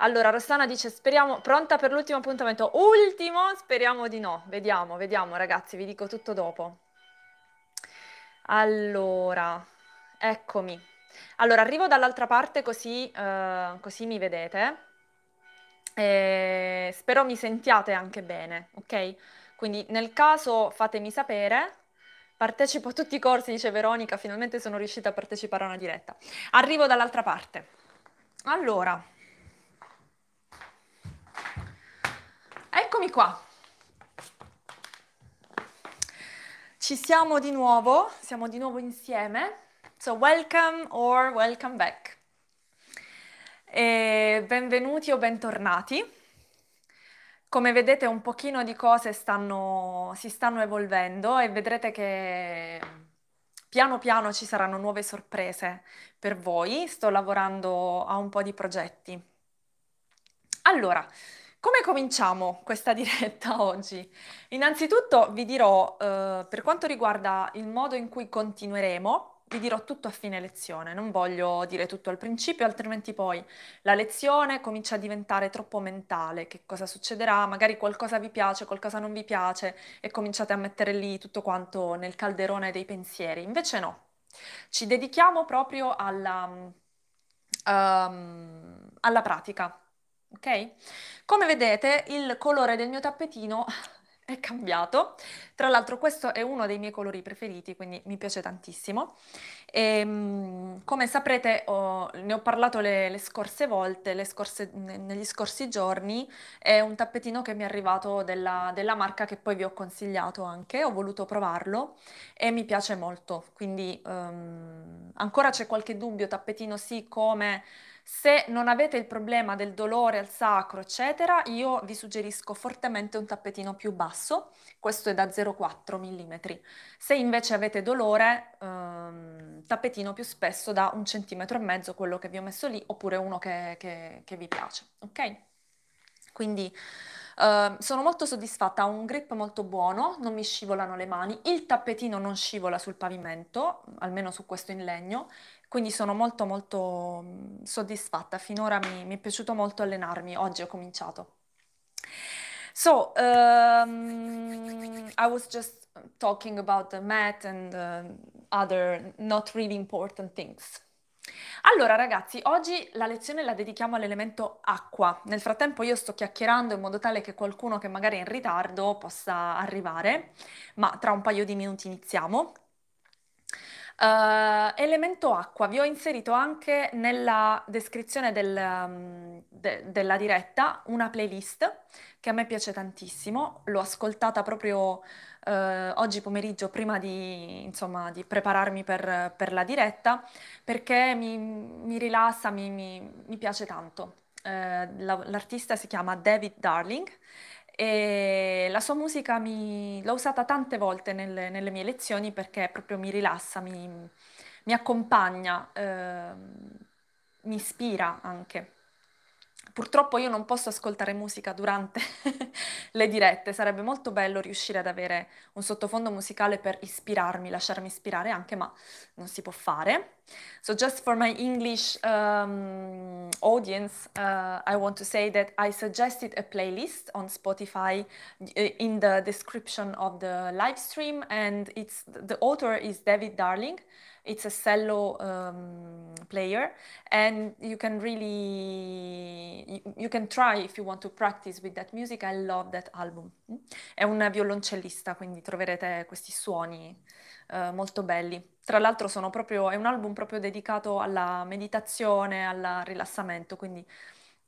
Allora, Rossana dice, speriamo, pronta per l'ultimo appuntamento. Ultimo? Speriamo di no. Vediamo, vediamo ragazzi, vi dico tutto dopo. Allora, eccomi. Allora, arrivo dall'altra parte così, uh, così mi vedete. E eh, spero mi sentiate anche bene, ok? Quindi nel caso fatemi sapere partecipo a tutti i corsi, dice Veronica, finalmente sono riuscita a partecipare a una diretta. Arrivo dall'altra parte. Allora, Eccomi qua. Ci siamo di nuovo, siamo di nuovo insieme. So welcome or welcome back. E benvenuti o bentornati. Come vedete un pochino di cose stanno, si stanno evolvendo e vedrete che piano piano ci saranno nuove sorprese per voi. Sto lavorando a un po' di progetti. Allora, come cominciamo questa diretta oggi? Innanzitutto vi dirò, eh, per quanto riguarda il modo in cui continueremo, vi dirò tutto a fine lezione, non voglio dire tutto al principio, altrimenti poi la lezione comincia a diventare troppo mentale, che cosa succederà, magari qualcosa vi piace, qualcosa non vi piace e cominciate a mettere lì tutto quanto nel calderone dei pensieri. Invece no, ci dedichiamo proprio alla, um, alla pratica Ok? Come vedete, il colore del mio tappetino è cambiato. Tra l'altro questo è uno dei miei colori preferiti, quindi mi piace tantissimo. E, ehm, come saprete, ho, ne ho parlato le, le scorse volte, le scorse, negli scorsi giorni, è un tappetino che mi è arrivato della, della, marca che poi vi ho consigliato anche, ho voluto provarlo e mi piace molto, quindi um, ancora c'è qualche dubbio, tappetino sì, come... Se non avete il problema del dolore al sacro, eccetera, io vi suggerisco fortemente un tappetino più basso, questo è da 0,4 mm. Se invece avete dolore, ehm, tappetino più spesso da un centimetro e mezzo, quello che vi ho messo lì, oppure uno che, che, che vi piace, ok? Quindi... Uh, sono molto soddisfatta, ha un grip molto buono, non mi scivolano le mani, il tappetino non scivola sul pavimento, almeno su questo in legno, quindi sono molto molto mhmm, soddisfatta, finora mi, mi è piaciuto molto allenarmi, oggi ho cominciato. So, um, I was just talking about the mat and uh, other not really important things. Allora ragazzi, oggi la lezione la dedichiamo all'elemento acqua. Nel frattempo io sto chiacchierando in modo tale che qualcuno che magari è in ritardo possa arrivare, ma tra un paio di minuti iniziamo. Uh, elemento acqua, vi ho inserito anche nella descrizione del, mm, de, della diretta una playlist che a me piace tantissimo, l'ho ascoltata proprio uh, oggi pomeriggio prima di, insomma, di prepararmi per, per, la diretta perché mi, mi rilassa, mi, mi, mi, piace tanto. Uh, l'artista si chiama David Darling e la sua musica mi... l'ho usata tante volte nelle, nelle, mie lezioni perché proprio mi rilassa, mi, mi accompagna, eh, mi ispira anche. Purtroppo io non posso ascoltare musica durante le dirette, sarebbe molto bello riuscire ad avere un sottofondo musicale per ispirarmi, lasciarmi ispirare anche, ma non si può fare. So just for my English um, audience, uh, I want to say that I suggested a playlist on Spotify uh, in the description of the live stream and it's, the author is David Darling it's a cello um, player and you can really you, you, can try if you want to practice with that music I love that album è un violoncellista quindi troverete questi suoni uh, molto belli tra l'altro sono proprio è un album proprio dedicato alla meditazione al rilassamento quindi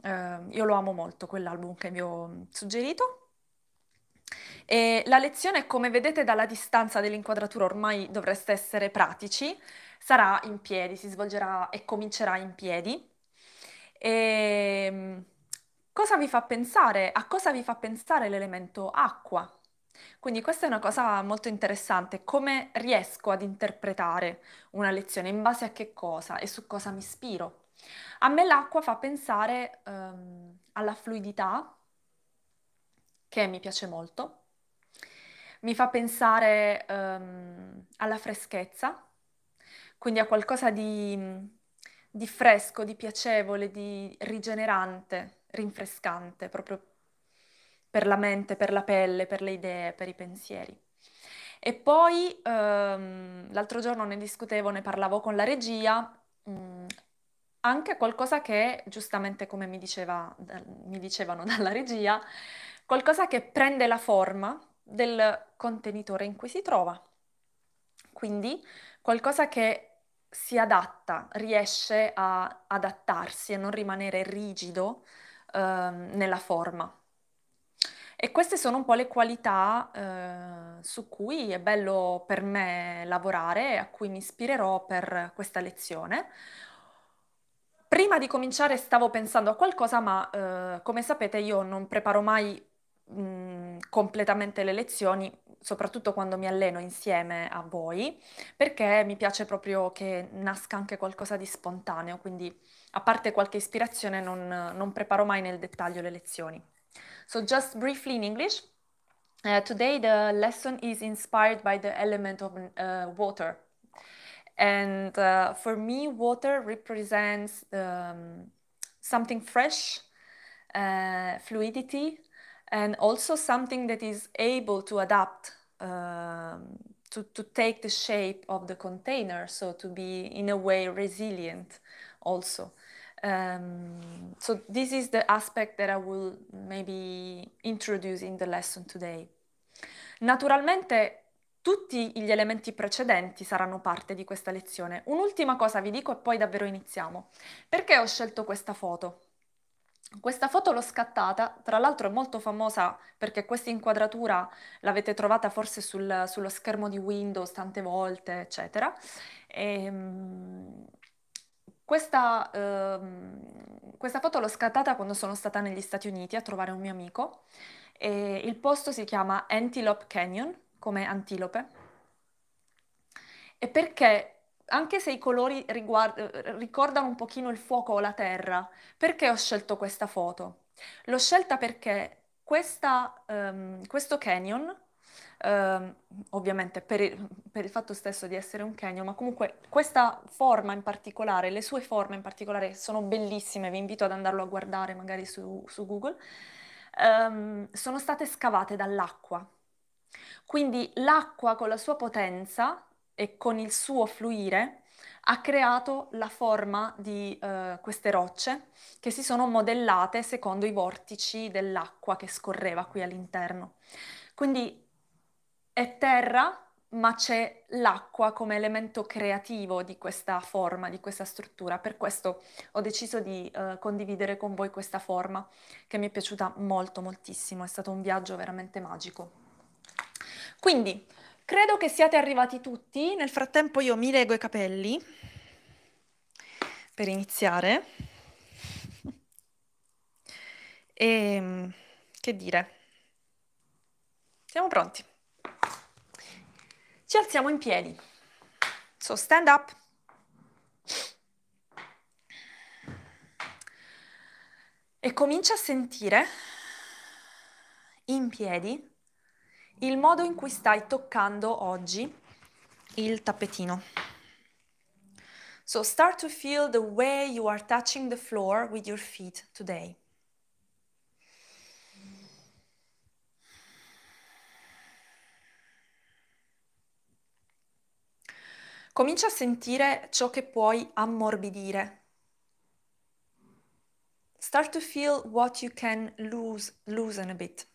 uh, io lo amo molto quell'album che vi ho suggerito e la lezione, come vedete dalla distanza dell'inquadratura, ormai dovreste essere pratici, sarà in piedi, si svolgerà e comincerà in piedi. E ehm, cosa vi fa pensare? A cosa vi fa pensare l'elemento acqua? Quindi questa è una cosa molto interessante, come riesco ad interpretare una lezione, in base a che cosa e su cosa mi ispiro. A me l'acqua fa pensare ehm, alla fluidità, che mi piace molto. Mi fa pensare um, alla freschezza, quindi a qualcosa di, di fresco, di piacevole, di rigenerante, rinfrescante, proprio per la mente, per la pelle, per le idee, per i pensieri. E poi ehm, l'altro giorno ne discutevo, ne parlavo con la regia, mh, mm, anche qualcosa che giustamente come mi, diceva, da, mi dicevano dalla regia, qualcosa che prende la forma del contenitore in cui si trova. Quindi qualcosa che si adatta, riesce a adattarsi e non rimanere rigido eh, nella forma. E queste sono un po' le qualità eh, su cui è bello per me lavorare e a cui mi ispirerò per questa lezione. Prima di cominciare stavo pensando a qualcosa, ma eh, come sapete io non preparo mai completamente le lezioni, soprattutto quando mi alleno insieme a voi, perché mi piace proprio che nasca anche qualcosa di spontaneo, quindi a parte qualche ispirazione non, non preparo mai nel dettaglio le lezioni. So just briefly in English, uh, today the lesson is inspired by the element of uh, water. And uh, for me, water represents um, something fresh, fluidity, and also something that is able to adapt um, to, to take the shape of the container, so to be in a way resilient also. Um, so this is the aspect that I will maybe introduce in the lesson today. Naturalmente tutti gli elementi precedenti saranno parte di questa lezione. Un'ultima cosa vi dico e poi davvero iniziamo. Perché ho scelto questa foto? Questa foto l'ho scattata, tra l'altro è molto famosa perché questa inquadratura l'avete trovata forse sul, sullo schermo di Windows tante volte, eccetera. E, ehm, questa, eh, questa, foto l'ho scattata quando sono stata negli Stati Uniti a trovare un mio amico. E il posto si chiama Antelope Canyon, come antilope. E perché anche se i colori riguard- eh, ricordano un pochino il fuoco o la terra, perché ho scelto questa foto? L'ho scelta perché questa, um, questo canyon, um, ovviamente per il, per il, fatto stesso di essere un canyon, ma comunque questa forma in particolare, le sue forme in particolare sono bellissime, vi invito ad andarlo a guardare magari su, su Google, um, sono state scavate dall'acqua. Quindi l'acqua con la sua potenza e con il suo fluire ha creato la forma di eh, queste rocce che si sono modellate secondo i vortici dell'acqua che scorreva qui all'interno. Quindi è terra, ma c'è l'acqua come elemento creativo di questa forma, di questa struttura. Per questo ho deciso di eh, condividere con voi questa forma che mi è piaciuta molto moltissimo, è stato un viaggio veramente magico. Quindi, Credo che siate arrivati tutti, nel frattempo io mi leggo i capelli per iniziare. E ehm, che dire? Siamo pronti. Ci alziamo in piedi. So stand up. E comincia a sentire in piedi il modo in cui stai toccando oggi il tappetino. So start to feel the way you are touching the floor with your feet today. Comincia a sentire ciò che puoi ammorbidire. Start to feel what you can lose, loosen a bit.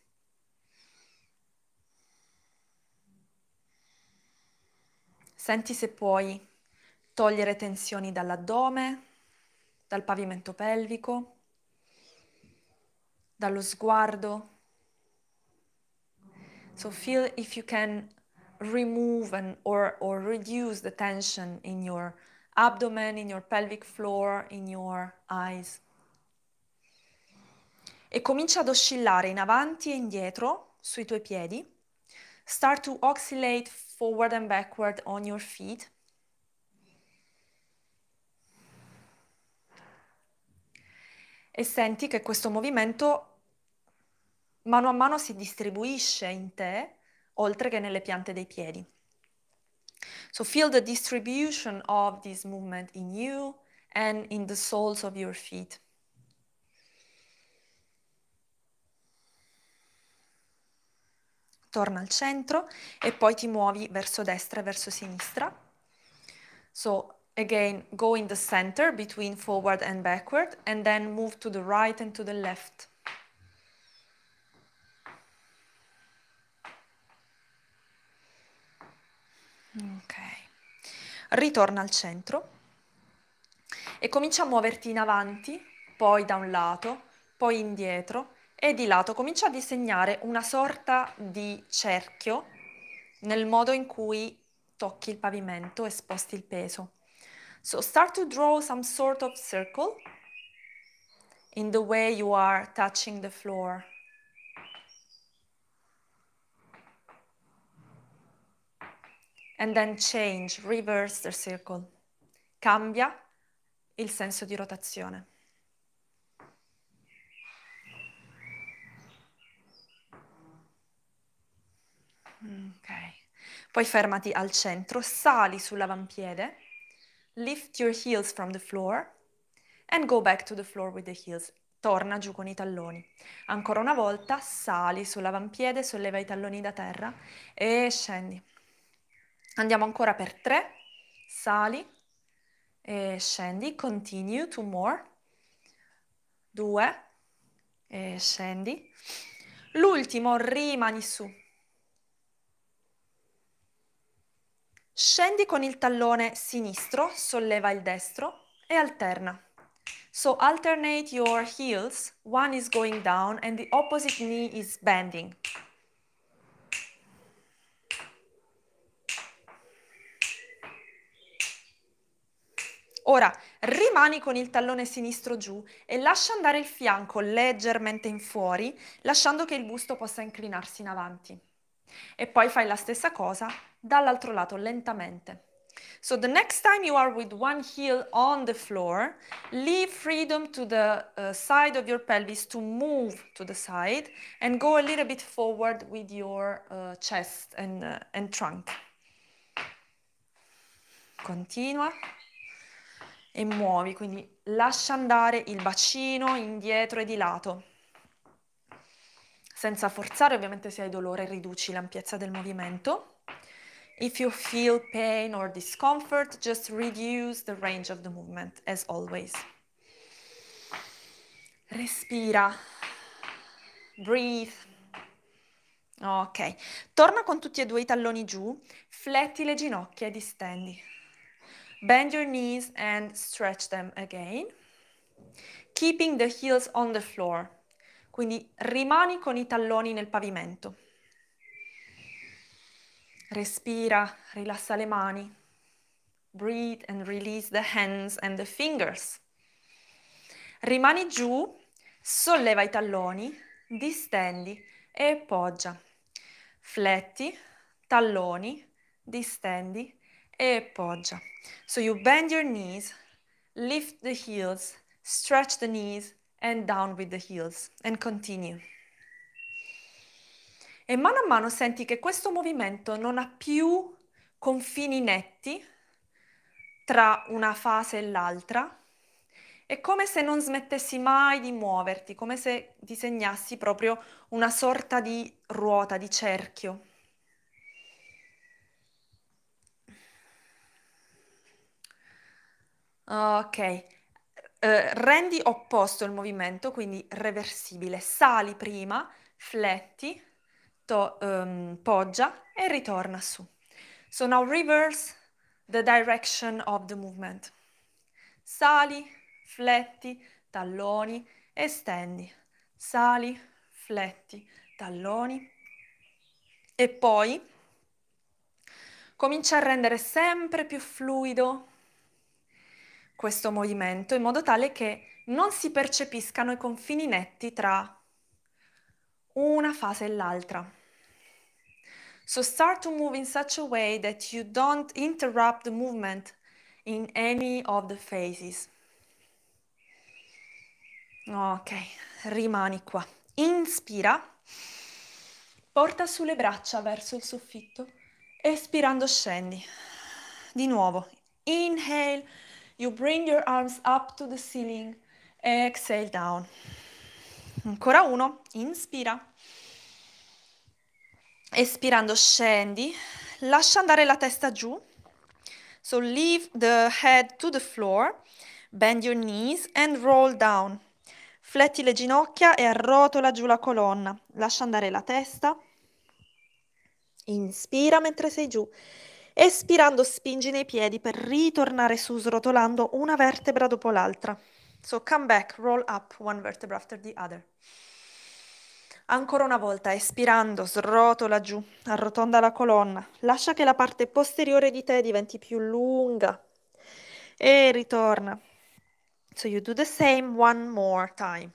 Senti se puoi togliere tensioni dall'addome, dal pavimento pelvico, dallo sguardo. So feel if you can remove and, or, or reduce the tension in your abdomen, in your pelvic floor, in your eyes. E comincia ad oscillare in avanti e indietro sui tuoi piedi Start to oscillate forward and backward on your feet. E senti che questo movimento mano a mano si distribuisce in te, oltre che nelle piante dei piedi. So feel the distribution of this movement in you and in the soles of your feet. torna al centro e poi ti muovi verso destra e verso sinistra. So again, go in the center between forward and backward and then move to the right and to the left. Ok, ritorna al centro e comincia a muoverti in avanti, poi da un lato, poi indietro, e di lato comincia a disegnare una sorta di cerchio nel modo in cui tocchi il pavimento e sposti il peso. So start to draw some sort of circle in the way you are touching the floor. And then change, reverse the circle. Cambia il senso di rotazione. Ok. Poi fermati al centro, sali sull'avampiede, lift your heels from the floor and go back to the floor with the heels. Torna giù con i talloni. Ancora una volta, sali sull'avampiede, solleva i talloni da terra e scendi. Andiamo ancora per tre, sali e scendi, continue, two more, due e scendi. L'ultimo, rimani su, Scendi con il tallone sinistro, solleva il destro e alterna. So alternate your heels, one is going down and the opposite knee is bending. Ora rimani con il tallone sinistro giù e lascia andare il fianco leggermente in fuori, lasciando che il busto possa inclinarsi in avanti. E poi fai la stessa cosa dall'altro lato lentamente. So the next time you are with one heel on the floor, leave freedom to the uh, side of your pelvis to move to the side and go a little bit forward with your uh, chest and, uh, and trunk. Continua e muovi, quindi lascia andare il bacino indietro e di lato. Senza forzare, ovviamente se hai dolore riduci l'ampiezza del movimento. If you feel pain or discomfort, just reduce the range of the movement, as always. Respira. Breathe. Ok, torna con tutti e due i talloni giù, fletti le ginocchia e distendi. Bend your knees and stretch them again. Keeping the heels on the floor. Quindi rimani con i talloni nel pavimento. Respira, rilassa le mani. Breathe and release the hands and the fingers. Rimani giù, solleva i talloni, distendi e poggia. Fletti, talloni, distendi e poggia. So you bend your knees, lift the heels, stretch the knees and down with the heels and continue. E mano a mano senti che questo movimento non ha più confini netti tra una fase e l'altra. È come se non smettessi mai di muoverti, come se disegnassi proprio una sorta di ruota, di cerchio. Ok, eh, rendi opposto il movimento, quindi reversibile. Sali prima, fletti, to, um, ehm, poggia e ritorna su. So now reverse the direction of the movement. Sali, fletti, talloni, estendi. Sali, fletti, talloni. E poi comincia a rendere sempre più fluido questo movimento in modo tale che non si percepiscano i confini netti tra una fase e l'altra. So start to move in such a way that you don't interrupt the movement in any of the phases. Ok, rimani qua. Inspira, porta sulle braccia verso il soffitto, espirando scendi. Di nuovo, inhale, you bring your arms up to the ceiling, exhale down. Ancora uno, inspira. Espirando scendi, lascia andare la testa giù. So leave the head to the floor, bend your knees and roll down. Fletti le ginocchia e arrotola giù la colonna. Lascia andare la testa. Inspira mentre sei giù. Espirando spingi nei piedi per ritornare su srotolando una vertebra dopo l'altra. So come back, roll up one vertebra after the other. Ancora una volta, espirando, srotola giù, arrotonda la colonna, lascia che la parte posteriore di te diventi più lunga e ritorna. So you do the same one more time.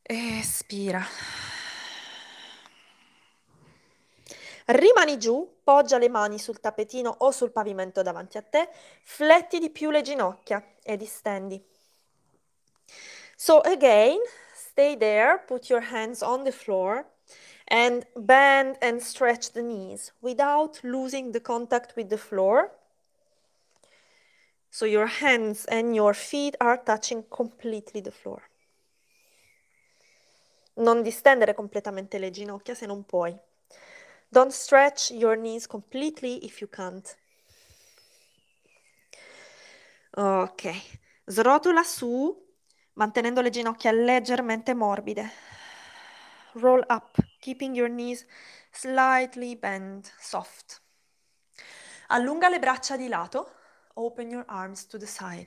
Espira. Rimani giù poggia le mani sul tappetino o sul pavimento davanti a te, fletti di più le ginocchia e distendi. So again, stay there, put your hands on the floor and bend and stretch the knees without losing the contact with the floor. So your hands and your feet are touching completely the floor. Non distendere completamente le ginocchia se non puoi. Don't stretch your knees completely if you can't. Ok, srotola su mantenendo le ginocchia leggermente morbide. Roll up, keeping your knees slightly bent, soft. Allunga le braccia di lato, open your arms to the side.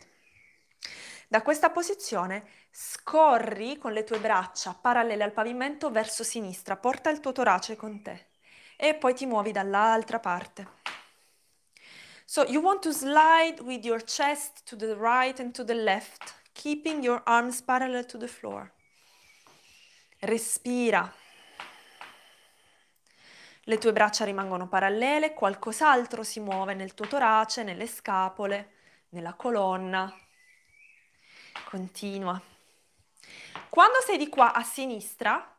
Da questa posizione scorri con le tue braccia parallele al pavimento verso sinistra, porta il tuo torace con te e poi ti muovi dall'altra parte. So you want to slide with your chest to the right and to the left, keeping your arms parallel to the floor. Respira. Le tue braccia rimangono parallele, qualcos'altro si muove nel tuo torace, nelle scapole, nella colonna. Continua. Quando sei di qua a sinistra,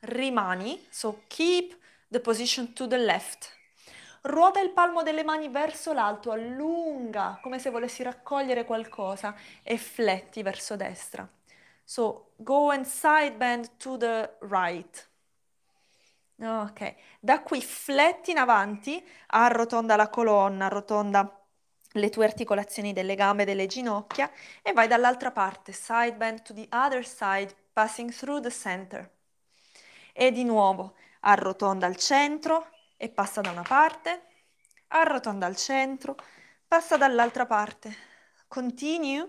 rimani, so keep the position to the left. Ruota il palmo delle mani verso l'alto, allunga come se volessi raccogliere qualcosa e fletti verso destra. So go and side bend to the right. Ok, da qui fletti in avanti, arrotonda la colonna, arrotonda le tue articolazioni delle gambe e delle ginocchia e vai dall'altra parte, side bend to the other side, passing through the center. E di nuovo, arrotonda al centro e passa da una parte, arrotonda al centro, passa dall'altra parte. Continue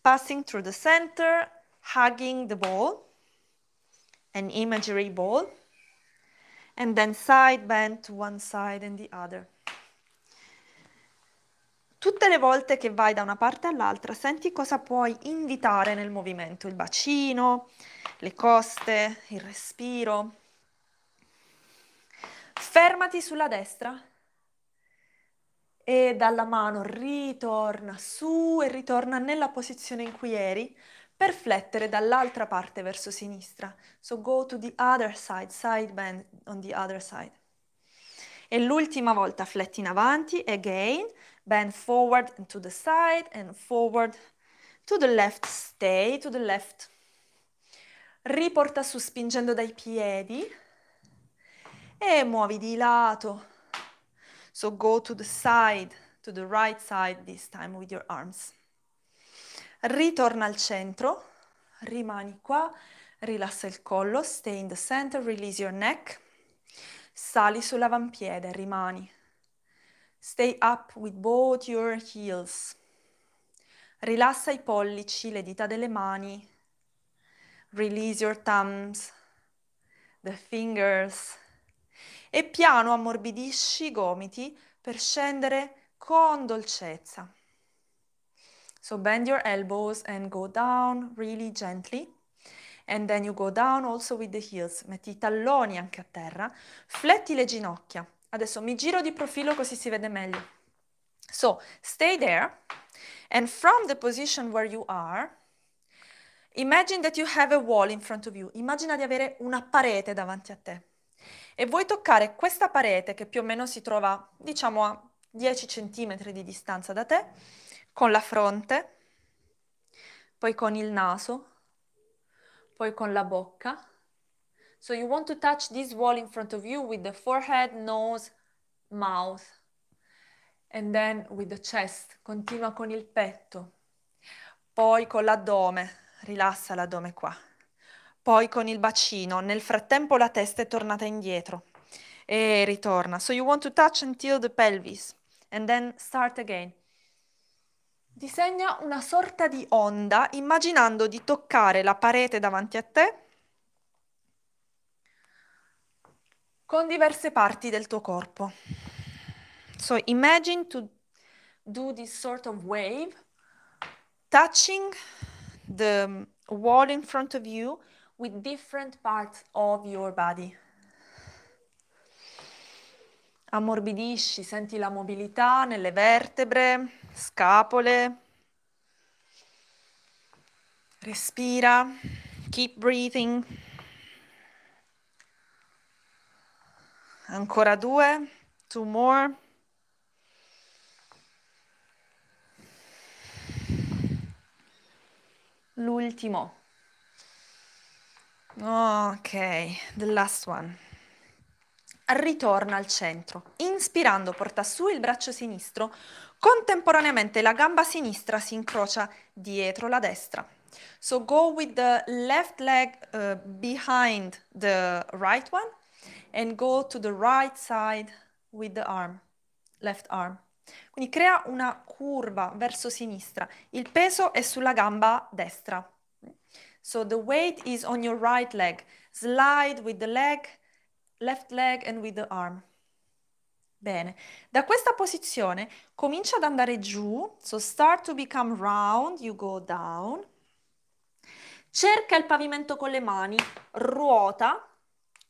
passing through the center, hugging the ball, an imaginary ball, and then side bend to one side and the other. Tutte le volte che vai da una parte all'altra, senti cosa puoi invitare nel movimento, il bacino, le coste, il respiro. Fermati sulla destra e dalla mano ritorna su e ritorna nella posizione in cui eri per flettere dall'altra parte verso sinistra. So go to the other side, side bend on the other side. E l'ultima volta fletti in avanti, again, bend forward and to the side and forward to the left, stay to the left. Riporta su spingendo dai piedi e muovi di lato. So go to the side, to the right side this time with your arms. Ritorna al centro, rimani qua, rilassa il collo, stay in the center, release your neck. Sali sull'avampiede, rimani. Stay up with both your heels. Rilassa i pollici, le dita delle mani. Release your thumbs, the fingers e piano ammorbidisci i gomiti per scendere con dolcezza. So bend your elbows and go down really gently. And then you go down also with the heels. Metti i talloni anche a terra. Fletti le ginocchia. Adesso mi giro di profilo così si vede meglio. So stay there. And from the position where you are, imagine that you have a wall in front of you. Immagina di avere una parete davanti a te e vuoi toccare questa parete che più o meno si trova, diciamo, a 10 cm di distanza da te, con la fronte, poi con il naso, poi con la bocca. So you want to touch this wall in front of you with the forehead, nose, mouth. And then with the chest, continua con il petto, poi con l'addome, rilassa l'addome qua poi con il bacino. Nel frattempo la testa è tornata indietro e ritorna. So you want to touch until the pelvis and then start again. Disegna una sorta di onda immaginando di toccare la parete davanti a te con diverse parti del tuo corpo. So imagine to do this sort of wave touching the wall in front of you with different parts of your body. Ammorbidisci, senti la mobilità nelle vertebre, scapole. Respira, keep breathing. Ancora due, two more. L'ultimo. Ok, the last one. Ritorna al centro. Inspirando, porta su il braccio sinistro. Contemporaneamente la gamba sinistra si incrocia dietro la destra. So go with the left leg uh, behind the right one and go to the right side with the arm, left arm. Quindi crea una curva verso sinistra. Il peso è sulla gamba destra. So the weight is on your right leg. Slide with the leg, left leg and with the arm. Bene, da questa posizione comincia ad andare giù, so start to become round, you go down. Cerca il pavimento con le mani, ruota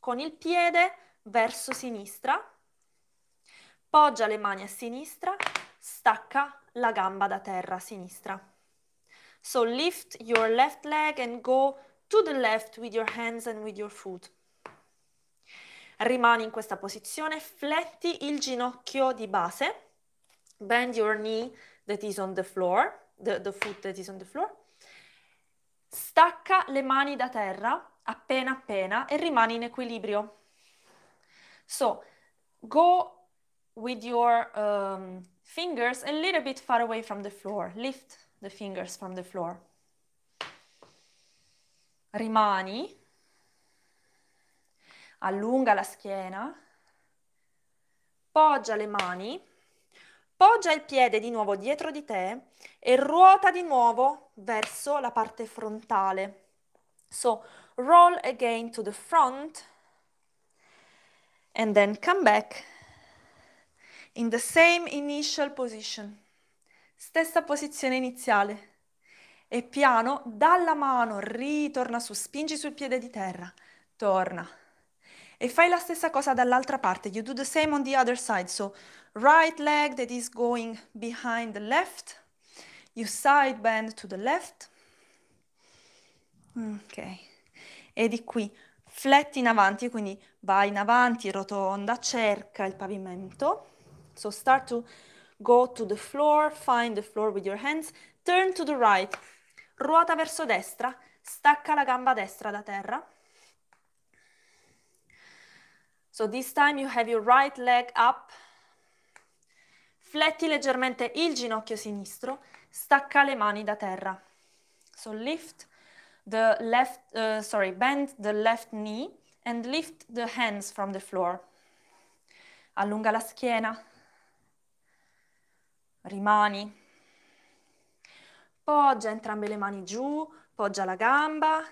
con il piede verso sinistra, poggia le mani a sinistra, stacca la gamba da terra a sinistra. So lift your left leg and go to the left with your hands and with your foot. Rimani in questa posizione, fletti il ginocchio di base, bend your knee that is on the floor, the, the foot that is on the floor. Stacca le mani da terra appena appena e rimani in equilibrio. So, go with your um, fingers a little bit far away from the floor. Lift the fingers from the floor. Rimani, allunga la schiena, poggia le mani, poggia il piede di nuovo dietro di te e ruota di nuovo verso la parte frontale. So roll again to the front and then come back in the same initial position stessa posizione iniziale. E piano, dalla mano, ritorna su, spingi sul piede di terra, torna. E fai la stessa cosa dall'altra parte. You do the same on the other side. So right leg that is going behind the left. You side bend to the left. Ok. E di qui fletti in avanti, quindi vai in avanti, rotonda, cerca il pavimento. So start to Go to the floor, find the floor with your hands, turn to the right. Ruota verso destra, stacca la gamba destra da terra. So this time you have your right leg up. Fletti leggermente il ginocchio sinistro, stacca le mani da terra. So lift the left, uh, sorry, bend the left knee and lift the hands from the floor. Allunga la schiena, rimani. Poggia entrambe le mani giù, poggia la gamba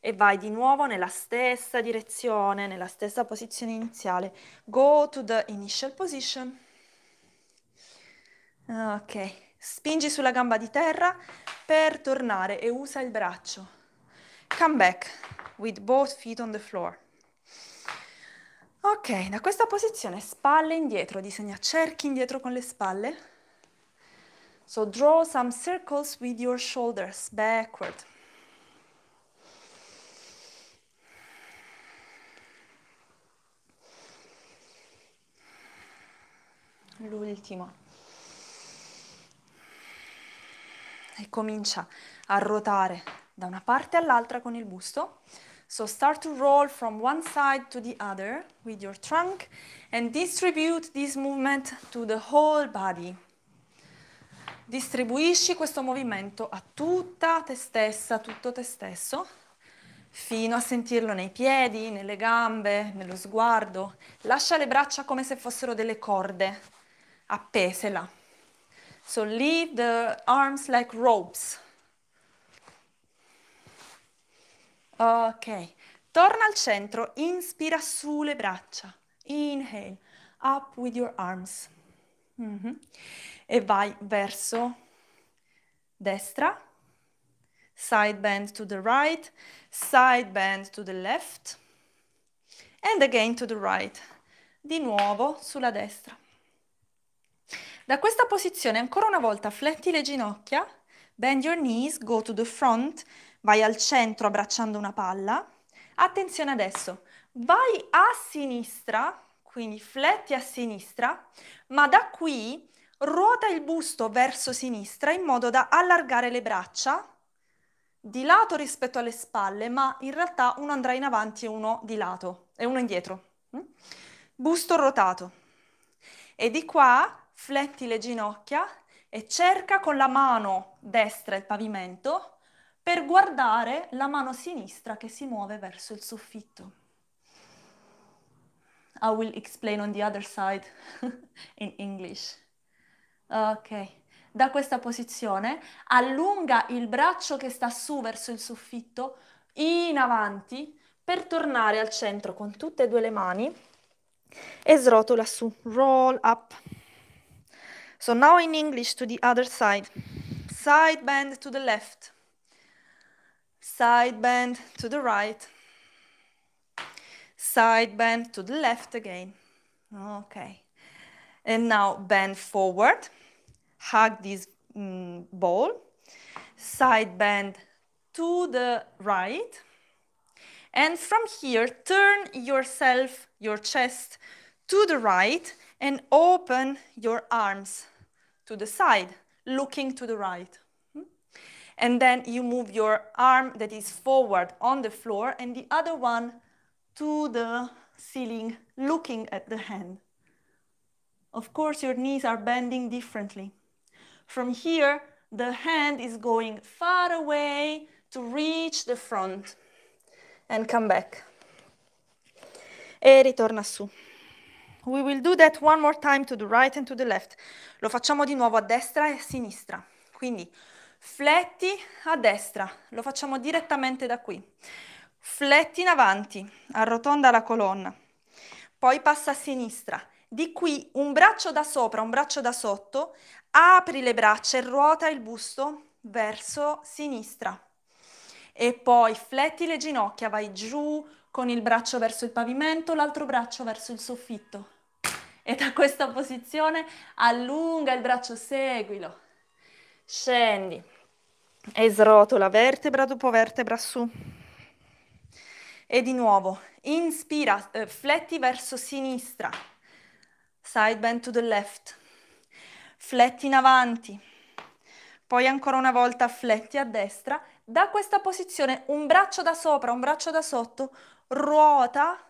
e vai di nuovo nella stessa direzione, nella stessa posizione iniziale. Go to the initial position. Ok, spingi sulla gamba di terra per tornare e usa il braccio. Come back with both feet on the floor. Ok, da questa posizione spalle indietro, disegna cerchi indietro con le spalle So draw some circles with your shoulders backward. L'ultimo. E comincia a ruotare da una parte all'altra con il busto. So start to roll from one side to the other with your trunk and distribute this movement to the whole body. distribuisci questo movimento a tutta te stessa, tutto te stesso, fino a sentirlo nei piedi, nelle gambe, nello sguardo. Lascia le braccia come se fossero delle corde, appese là. So leave the arms like ropes. Ok, torna al centro, inspira sulle braccia. Inhale, up with your arms. Mh-mh. E vai verso destra, side bend to the right, side bend to the left, and again to the right. Di nuovo sulla destra. Da questa posizione ancora una volta fletti le ginocchia, bend your knees, go to the front, vai al centro abbracciando una palla. Attenzione adesso, vai a sinistra quindi fletti a sinistra, ma da qui ruota il busto verso sinistra in modo da allargare le braccia di lato rispetto alle spalle, ma in realtà uno andrà in avanti e uno di lato e uno indietro. Mm? Busto rotato. E di qua fletti le ginocchia e cerca con la mano destra il pavimento per guardare la mano sinistra che si muove verso il soffitto. I will explain on the other side in English. Ok. Da questa posizione allunga il braccio che sta su verso il soffitto in avanti per tornare al centro con tutte e due le mani e srotola su. Roll up. So now in English to the other side. Side bend to the left. Side bend to the right. Side bend to the left again. Okay. And now bend forward, hug this mm, ball, side bend to the right. And from here, turn yourself, your chest to the right and open your arms to the side, looking to the right. Hmm? And then you move your arm that is forward on the floor and the other one to the ceiling, looking at the hand. Of course, your knees are bending differently. From here, the hand is going far away to reach the front and come back. E ritorna su. We will do that one more time to the right and to the left. Lo facciamo di nuovo a destra e a sinistra. Quindi fletti a destra, lo facciamo direttamente da qui. Fletti in avanti, arrotonda la colonna, poi passa a sinistra. Di qui un braccio da sopra, un braccio da sotto, apri le braccia e ruota il busto verso sinistra. E poi fletti le ginocchia, vai giù con il braccio verso il pavimento, l'altro braccio verso il soffitto. E da questa posizione allunga il braccio, seguilo. Scendi e srotola vertebra dopo vertebra su. E di nuovo, inspira, eh, fletti verso sinistra, side bend to the left, fletti in avanti, poi ancora una volta fletti a destra. Da questa posizione un braccio da sopra, un braccio da sotto, ruota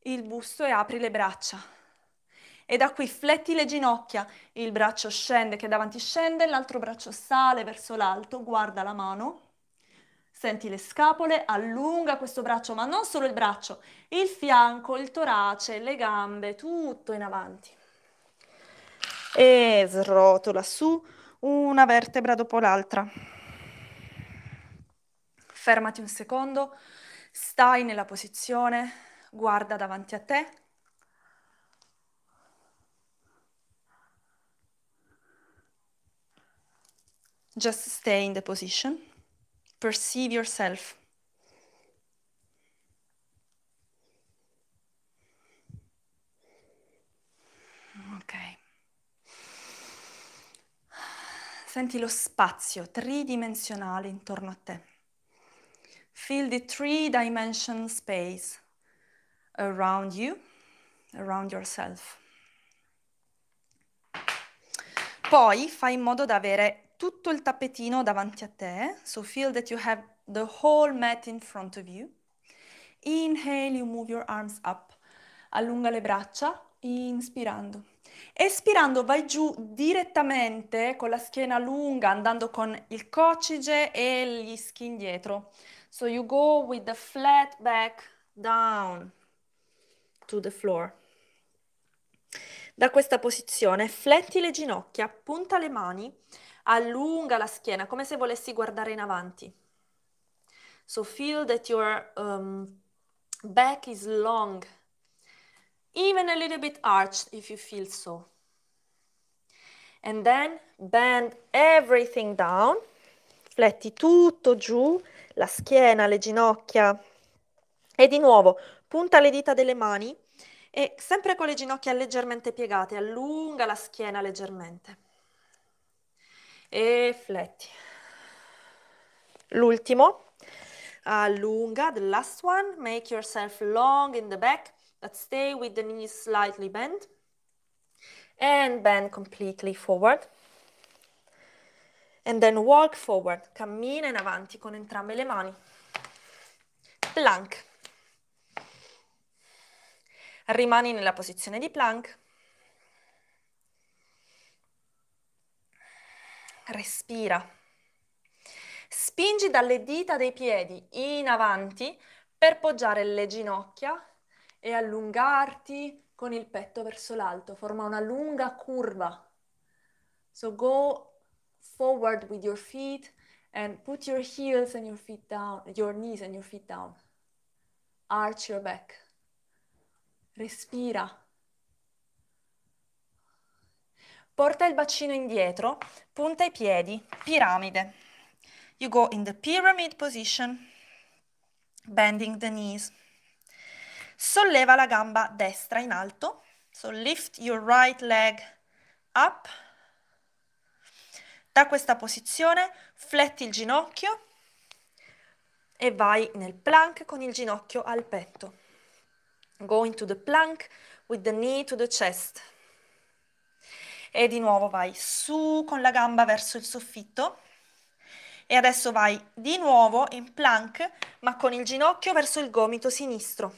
il busto e apri le braccia e da qui fletti le ginocchia, il braccio scende che davanti scende, l'altro braccio sale verso l'alto, guarda la mano, Senti le scapole, allunga questo braccio, ma non solo il braccio, il fianco, il torace, le gambe, tutto in avanti. E srotola su una vertebra dopo l'altra. Fermati un secondo, stai nella posizione, guarda davanti a te. Just stay in the position perceive yourself. Ok. Senti lo spazio tridimensionale intorno a te. Feel the three-dimensional space around you, around yourself. Poi fai in modo da avere tutto il tappetino davanti a te, so feel that you have the whole mat in front of you. Inhale, you move your arms up, allunga le braccia, inspirando. Espirando vai giù direttamente con la schiena lunga, andando con il coccige e gli ischi indietro. So you go with the flat back down to the floor. Da questa posizione fletti le ginocchia, punta le mani Allunga la schiena, come se volessi guardare in avanti. So feel that your um, back is long, even a little bit arched if you feel so. And then bend everything down, fletti tutto giù, la schiena, le ginocchia. E di nuovo, punta le dita delle mani e sempre con le ginocchia leggermente piegate, allunga la schiena leggermente e fletti. L'ultimo, allunga, the last one, make yourself long in the back, but stay with the knees slightly bent, and bend completely forward, and then walk forward, cammina in avanti con entrambe le mani, plank, rimani nella posizione di plank, respira. Spingi dalle dita dei piedi in avanti per poggiare le ginocchia e allungarti con il petto verso l'alto. Forma una lunga curva. So go forward with your feet and put your heels and your feet down, your knees and your feet down. Arch your back. Respira. Porta il bacino indietro, punta i piedi, piramide. You go in the pyramid position, bending the knees. Solleva la gamba destra in alto, so lift your right leg up. Da questa posizione fletti il ginocchio e vai nel plank con il ginocchio al petto. Go into the plank with the knee to the chest e di nuovo vai su con la gamba verso il soffitto e adesso vai di nuovo in plank ma con il ginocchio verso il gomito sinistro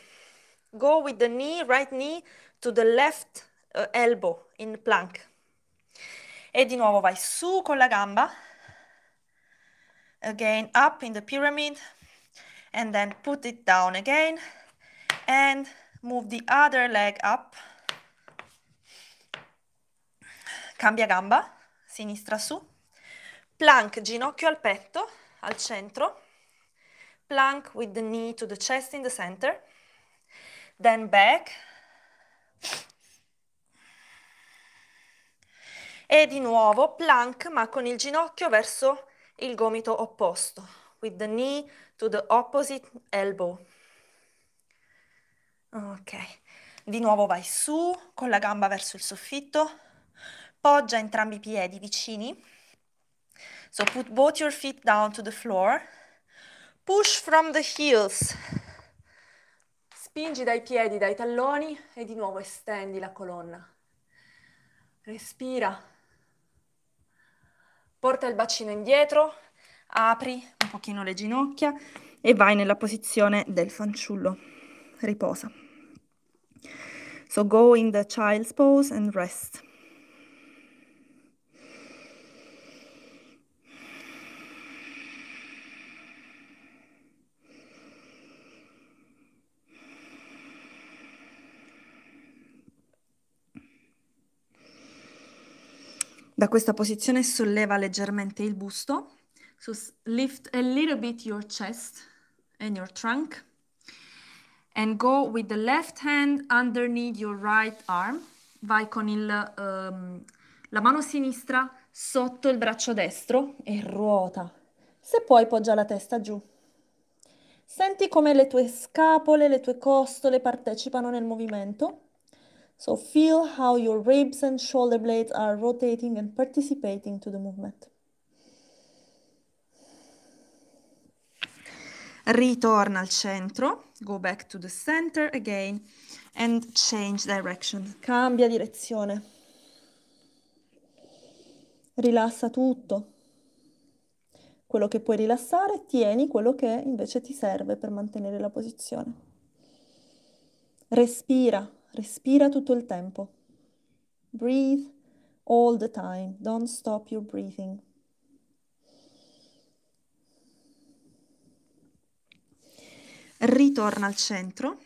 go with the knee right knee to the left uh, elbow in plank e di nuovo vai su con la gamba again up in the pyramid and then put it down again and move the other leg up cambia gamba, sinistra su, plank ginocchio al petto, al centro, plank with the knee to the chest in the center, then back, e di nuovo plank ma con il ginocchio verso il gomito opposto, with the knee to the opposite elbow. Ok, di nuovo vai su con la gamba verso il soffitto, appoggia entrambi i piedi vicini. So put both your feet down to the floor. Push from the heels. Spingi dai piedi, dai talloni e di nuovo estendi la colonna. Respira. Porta il bacino indietro, apri un pochino le ginocchia e vai nella posizione del fanciullo. Riposa. So go in the child's pose and rest. Da questa posizione solleva leggermente il busto. So lift a little bit your chest and your trunk. And go with the left hand underneath your right arm. Vai con il, um, la mano sinistra sotto il braccio destro e ruota. Se puoi poggia la testa giù. Senti come le tue scapole, le tue costole partecipano nel movimento. So feel how your ribs and shoulder blades are rotating and participating to the movement. Ritorna al centro, go back to the center again and change direction. Cambia direzione. Rilassa tutto. Quello che puoi rilassare, tieni quello che invece ti serve per mantenere la posizione. Respira respira tutto il tempo. Breathe all the time, don't stop your breathing. Ritorna al centro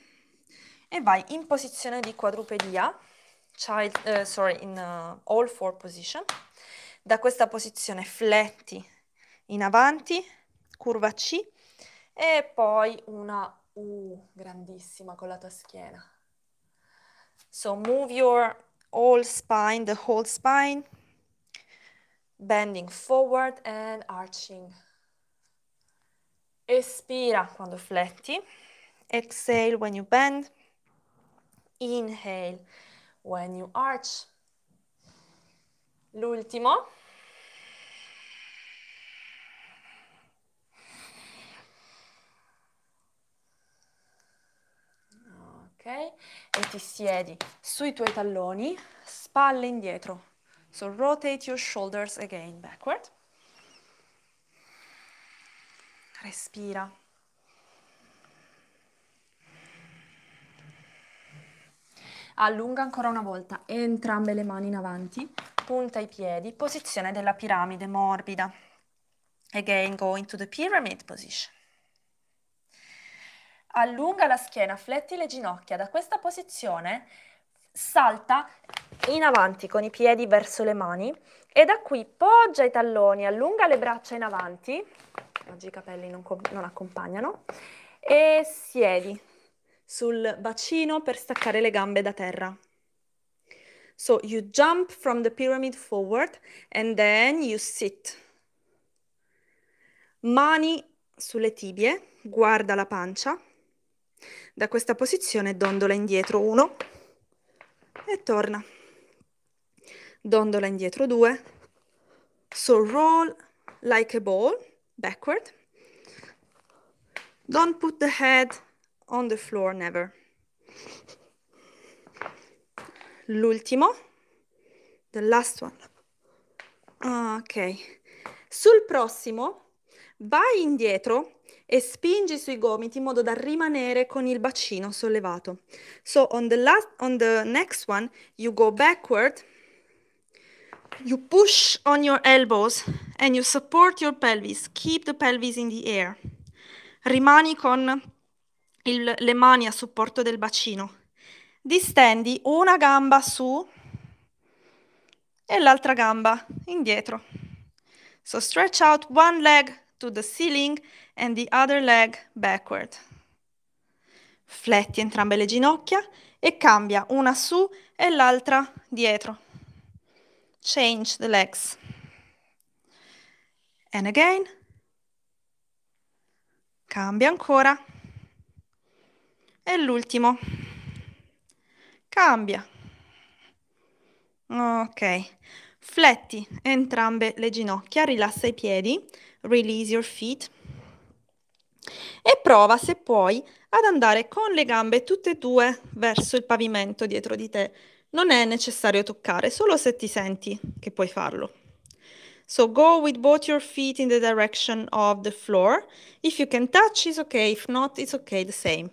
e vai in posizione di quadrupedia, child, uh, sorry, in uh, all four position. Da questa posizione fletti in avanti, curva C e poi una U grandissima con la tua schiena. So move your whole spine, the whole spine, bending forward and arching. Espira quando fletti, exhale when you bend, inhale when you arch. L'ultimo. E ti siedi sui tuoi talloni, spalle indietro. So rotate your shoulders again backward. Respira. Allunga ancora una volta entrambe le mani in avanti, punta i piedi, posizione della piramide morbida. Again, go into the pyramid position allunga la schiena, fletti le ginocchia, da questa posizione salta in avanti con i piedi verso le mani e da qui poggia i talloni, allunga le braccia in avanti, oggi i capelli non, non accompagnano, e siedi sul bacino per staccare le gambe da terra. So you jump from the pyramid forward and then you sit. Mani sulle tibie, guarda la pancia. Da questa posizione dondola indietro 1 e torna. Dondola indietro 2. So roll like a ball, backward. Don't put the head on the floor, never. L'ultimo, the last one. Ah, ok, sul prossimo vai indietro e spingi sui gomiti in modo da rimanere con il bacino sollevato. So on the, last, on the next one you go backward, you push on your elbows and you support your pelvis, keep the pelvis in the air. Rimani con il, le mani a supporto del bacino. Distendi una gamba su e l'altra gamba indietro. So stretch out one leg to the ceiling and the other leg backward. Fletti entrambe le ginocchia e cambia una su e l'altra dietro. Change the legs. And again. Cambia ancora. E l'ultimo. Cambia. Ok. Fletti entrambe le ginocchia, rilassa i piedi, release your feet, e prova, se puoi, ad andare con le gambe tutte e due verso il pavimento dietro di te. Non è necessario toccare, solo se ti senti che puoi farlo. So go with both your feet in the direction of the floor. If you can touch, it's okay. If not, it's okay the same.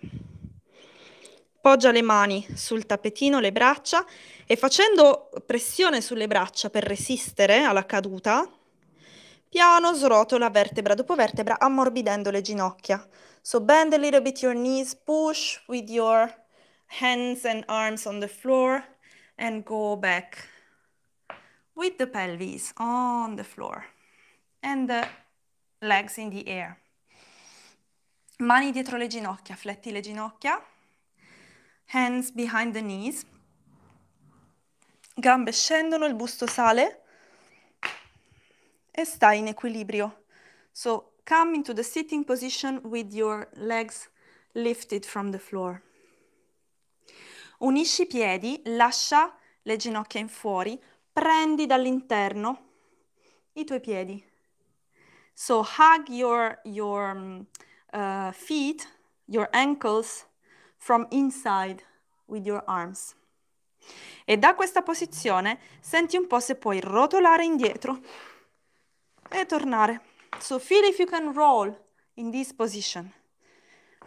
Poggia le mani sul tappetino, le braccia e facendo pressione sulle braccia per resistere alla caduta, Piano srotola vertebra dopo vertebra, ammorbidendo le ginocchia. So bend a little bit your knees, push with your hands and arms on the floor and go back with the pelvis on the floor and the legs in the air. Mani dietro le ginocchia, fletti le ginocchia, hands behind the knees, gambe scendono, il busto sale, e stai in equilibrio. So come into the sitting position with your legs lifted from the floor. Unisci i piedi, lascia le ginocchia in fuori, prendi dall'interno i tuoi piedi. So hug your, your mm, uh, feet, your ankles from inside with your arms. E da questa posizione senti un po' se puoi rotolare indietro e tornare. So feel if you can roll in this position.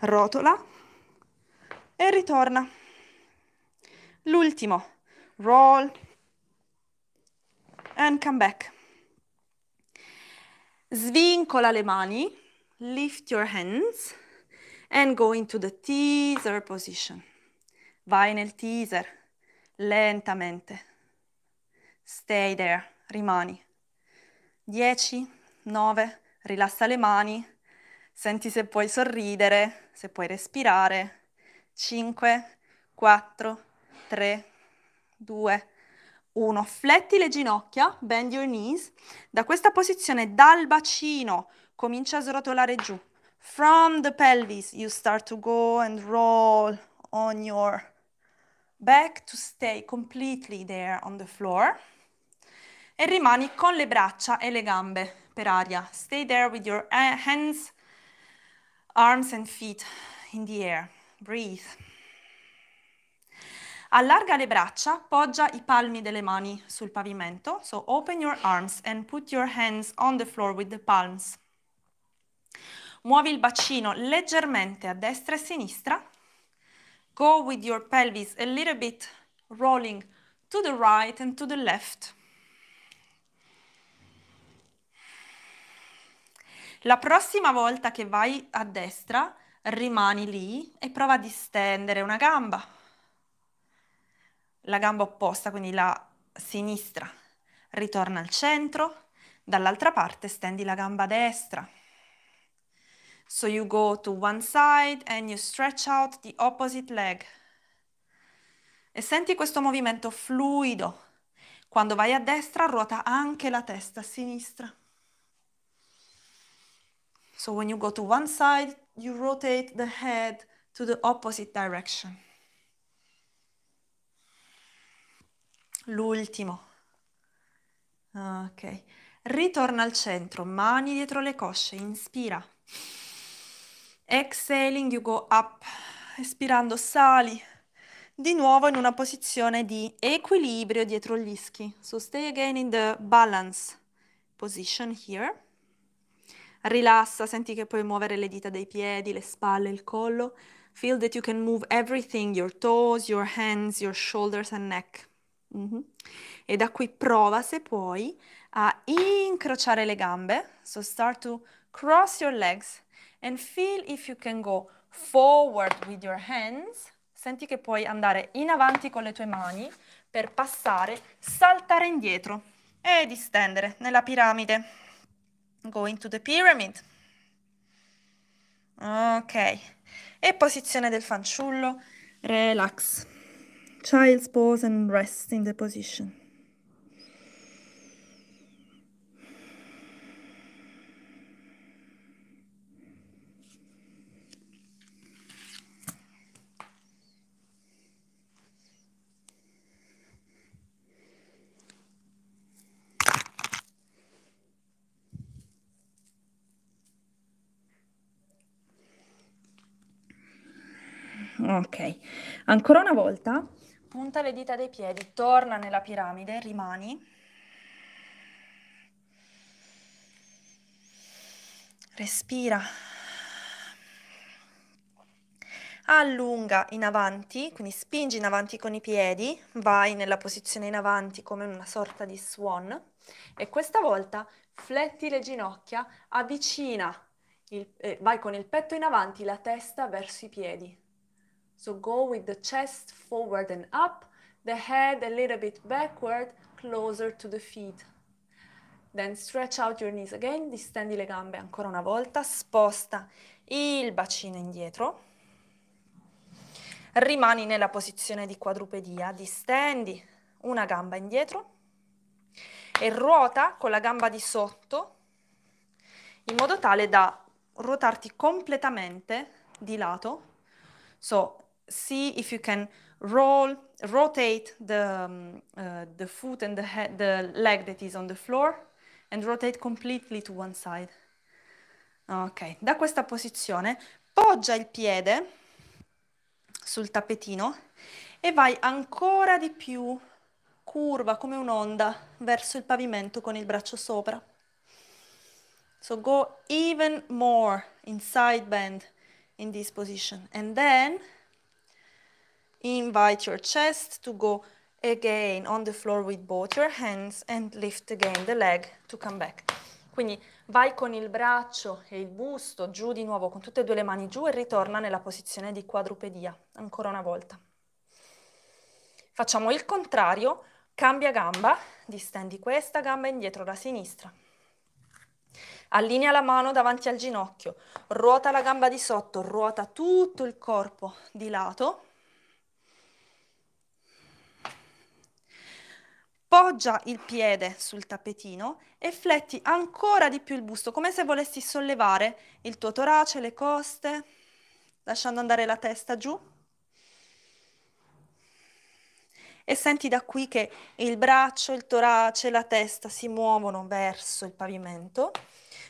Rotola e ritorna. L'ultimo. Roll and come back. Svincola le mani, lift your hands and go into the teaser position. Vai nel teaser lentamente. Stay there, rimani. 10, 9, rilassa le mani, senti se puoi sorridere, se puoi respirare. 5, 4, 3, 2, 1. Fletti le ginocchia, bend your knees. Da questa posizione, dal bacino, comincia a srotolare giù. From the pelvis, you start to go and roll on your back to stay completely there on the floor e rimani con le braccia e le gambe per aria. Stay there with your eh, hands, arms and feet in the air. Breathe. Allarga le braccia, poggia i palmi delle mani sul pavimento. So open your arms and put your hands on the floor with the palms. Muovi il bacino leggermente a destra e a sinistra. Go with your pelvis a little bit rolling to the right and to the left. La prossima volta che vai a destra, rimani lì e prova a distendere una gamba, la gamba opposta, quindi la sinistra, ritorna al centro, dall'altra parte stendi la gamba destra. So you go to one side and you stretch out the opposite leg. E senti questo movimento fluido. Quando vai a destra ruota anche la testa a sinistra. So when you go to one side, you rotate the head to the opposite direction. L'ultimo. Ok. Ritorna al centro, mani dietro le cosce, inspira. Exhaling, you go up. Espirando, sali. Di nuovo in una posizione di equilibrio dietro gli ischi. So stay again in the balance position here. Rilassa, senti che puoi muovere le dita dei piedi, le spalle, il collo. Feel that you can move everything, your toes, your hands, your shoulders and neck. Mm -hmm. E da qui prova, se puoi, a incrociare le gambe. So start to cross your legs and feel if you can go forward with your hands. Senti che puoi andare in avanti con le tue mani per passare, saltare indietro e distendere nella piramide. Going to the pyramid. Ok. E posizione del fanciullo. Relax. Child's pose and rest in the position. Ok, ancora una volta. Punta le dita dei piedi, torna nella piramide, rimani. Respira. Allunga in avanti, quindi spingi in avanti con i piedi, vai nella posizione in avanti come una sorta di swan e questa volta fletti le ginocchia, avvicina, il, eh, vai con il petto in avanti, la testa verso i piedi. So go with the chest forward and up, the head a little bit backward, closer to the feet. Then stretch out your knees again, distendi le gambe ancora una volta, sposta il bacino indietro. Rimani nella posizione di quadrupedia, distendi una gamba indietro e ruota con la gamba di sotto in modo tale da ruotarti completamente di lato. So, see if you can roll, rotate the, um, uh, the foot and the, head, the leg that is on the floor and rotate completely to one side. Ok, da questa posizione poggia il piede sul tappetino e vai ancora di più curva come un'onda verso il pavimento con il braccio sopra. So go even more in side bend in this position and then Invite your chest to go again on the floor with both your hands and lift again the leg to come back. Quindi vai con il braccio e il busto giù di nuovo con tutte e due le mani giù e ritorna nella posizione di quadrupedia, ancora una volta. Facciamo il contrario, cambia gamba, distendi questa gamba indietro la sinistra. Allinea la mano davanti al ginocchio, ruota la gamba di sotto, ruota tutto il corpo di lato appoggia il piede sul tappetino e fletti ancora di più il busto, come se volessi sollevare il tuo torace, le coste, lasciando andare la testa giù. E senti da qui che il braccio, il torace, la testa si muovono verso il pavimento.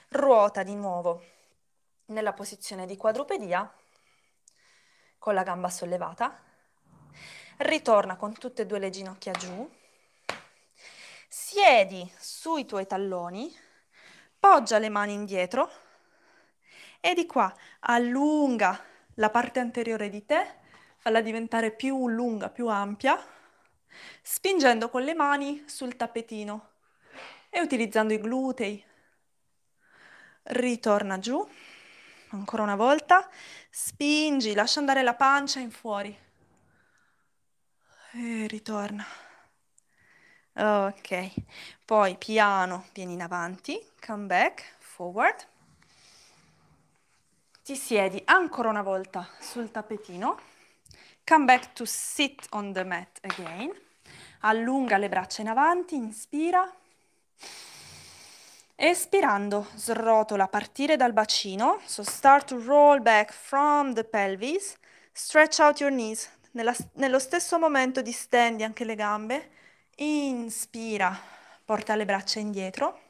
Ruota di nuovo nella posizione di quadrupedia con la gamba sollevata ritorna con tutte e due le ginocchia giù Siedi sui tuoi talloni, poggia le mani indietro e di qua allunga la parte anteriore di te, falla diventare più lunga, più ampia, spingendo con le mani sul tappetino e utilizzando i glutei. Ritorna giù, ancora una volta, spingi, lascia andare la pancia in fuori e ritorna. Ok, poi piano, vieni in avanti, come back, forward. Ti siedi ancora una volta sul tappetino, come back to sit on the mat again. Allunga le braccia in avanti, inspira. Espirando, srotola partire dal bacino, so start to roll back from the pelvis, stretch out your knees. Nella, nello stesso momento distendi anche le gambe, Inspira, porta le braccia indietro.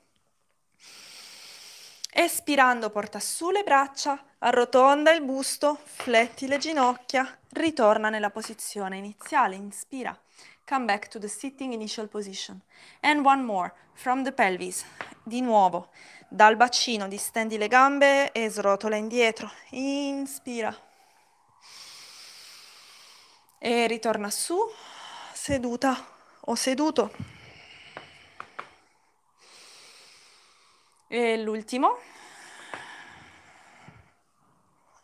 Espirando, porta su le braccia, arrotonda il busto, fletti le ginocchia, ritorna nella posizione iniziale. Inspira. Come back to the sitting initial position. And one more, from the pelvis. Di nuovo, dal bacino distendi le gambe e srotola indietro. Inspira. E ritorna su, seduta ho seduto. E l'ultimo.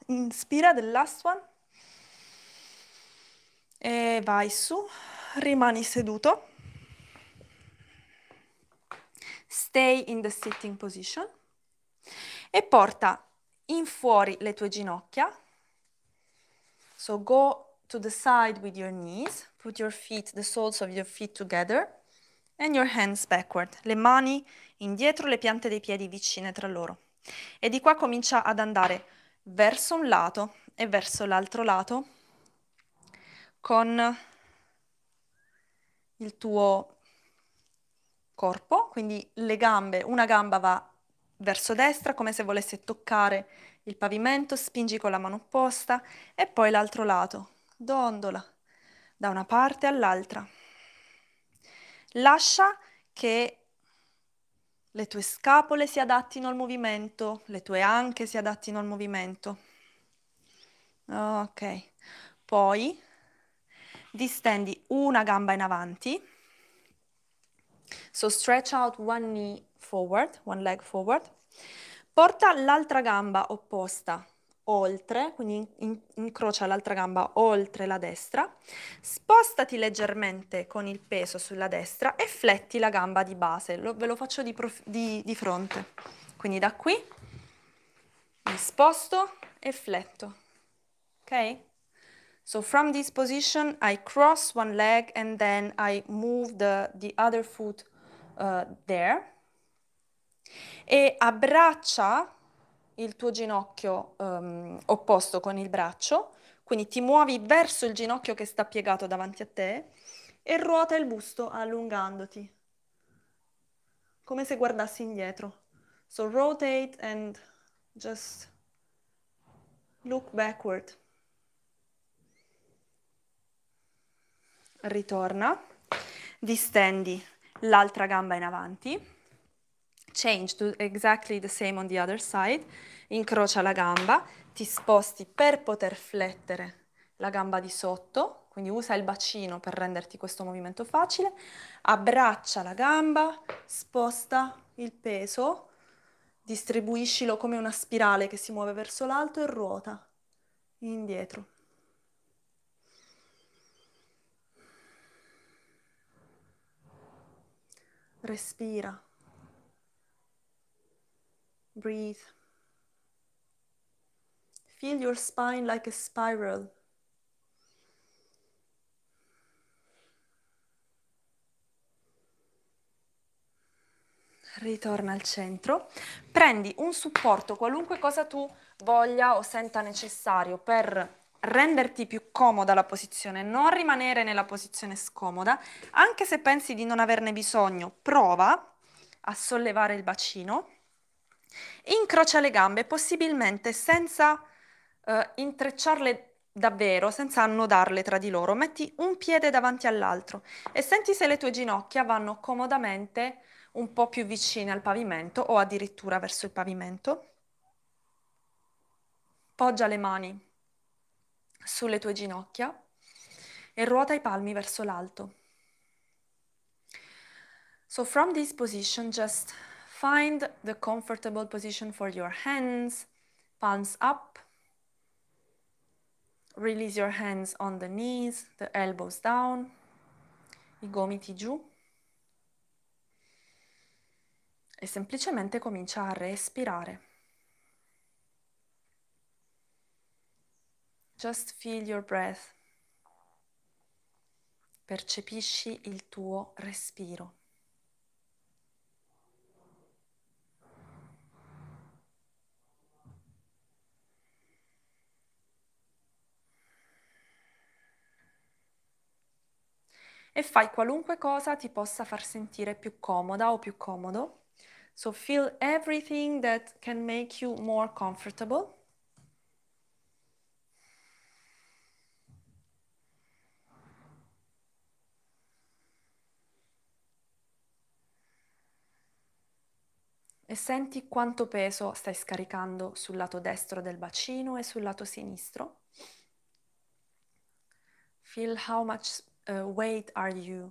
Inspira the last one. E vai su, rimani seduto. Stay in the sitting position. E porta in fuori le tue ginocchia. So go to the side with your knees. Put your feet, the soles of your feet together and your hands backward. Le mani indietro, le piante dei piedi vicine tra loro. E di qua comincia ad andare verso un lato e verso l'altro lato con il tuo corpo, quindi le gambe, una gamba va verso destra come se volesse toccare il pavimento, spingi con la mano opposta e poi l'altro lato, dondola, da una parte all'altra. Lascia che le tue scapole si adattino al movimento, le tue anche si adattino al movimento. Ok, poi distendi una gamba in avanti. So stretch out one knee forward, one leg forward. Porta l'altra gamba opposta oltre, quindi incrocia l'altra gamba oltre la destra, spostati leggermente con il peso sulla destra e fletti la gamba di base, lo, ve lo faccio di, di, di fronte, quindi da qui mi sposto e fletto, ok? So from this position I cross one leg and then I move the, the other foot uh, there e abbraccia il tuo ginocchio um, opposto con il braccio, quindi ti muovi verso il ginocchio che sta piegato davanti a te e ruota il busto allungandoti, come se guardassi indietro. So rotate and just look backward. Ritorna, distendi l'altra gamba in avanti change, do exactly the same on the other side, incrocia la gamba, ti sposti per poter flettere la gamba di sotto, quindi usa il bacino per renderti questo movimento facile, abbraccia la gamba, sposta il peso, distribuiscilo come una spirale che si muove verso l'alto e ruota indietro. Respira. Breathe. Feel your spine like a spiral. Ritorna al centro, prendi un supporto, qualunque cosa tu voglia o senta necessario per renderti più comoda la posizione, non rimanere nella posizione scomoda, anche se pensi di non averne bisogno, prova a sollevare il bacino Incrocia le gambe, possibilmente senza eh, intrecciarle davvero, senza annodarle tra di loro. Metti un piede davanti all'altro e senti se le tue ginocchia vanno comodamente un po' più vicine al pavimento o addirittura verso il pavimento. Poggia le mani sulle tue ginocchia e ruota i palmi verso l'alto. So from this position just Find the comfortable position for your hands, palms up. Release your hands on the knees, the elbows down, i gomiti giù. E semplicemente comincia a respirare. Just feel your breath. Percepisci il tuo respiro. e fai qualunque cosa ti possa far sentire più comoda o più comodo. So feel everything that can make you more comfortable. E senti quanto peso stai scaricando sul lato destro del bacino e sul lato sinistro. Feel how much uh, weight are you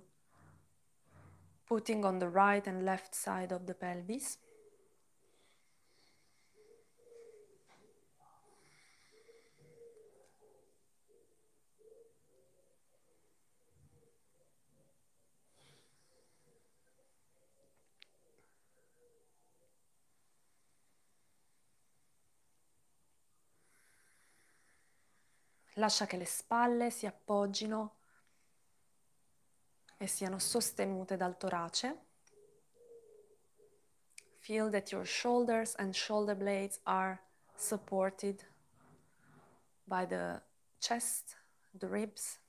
putting on the right and left side of the pelvis? Lascia che le spalle si appoggino e siano sostenute dal torace. Feel that your shoulders and shoulder blades are supported by the chest, the ribs,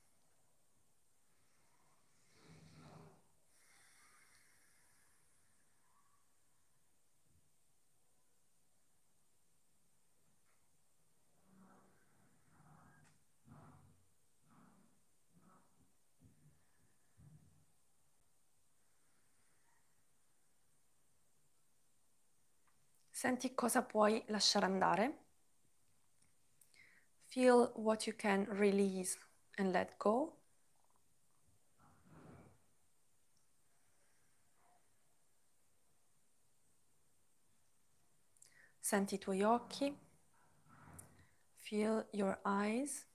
Senti cosa puoi lasciare andare. Feel what you can release and let go. Senti i tuoi occhi. Feel your eyes.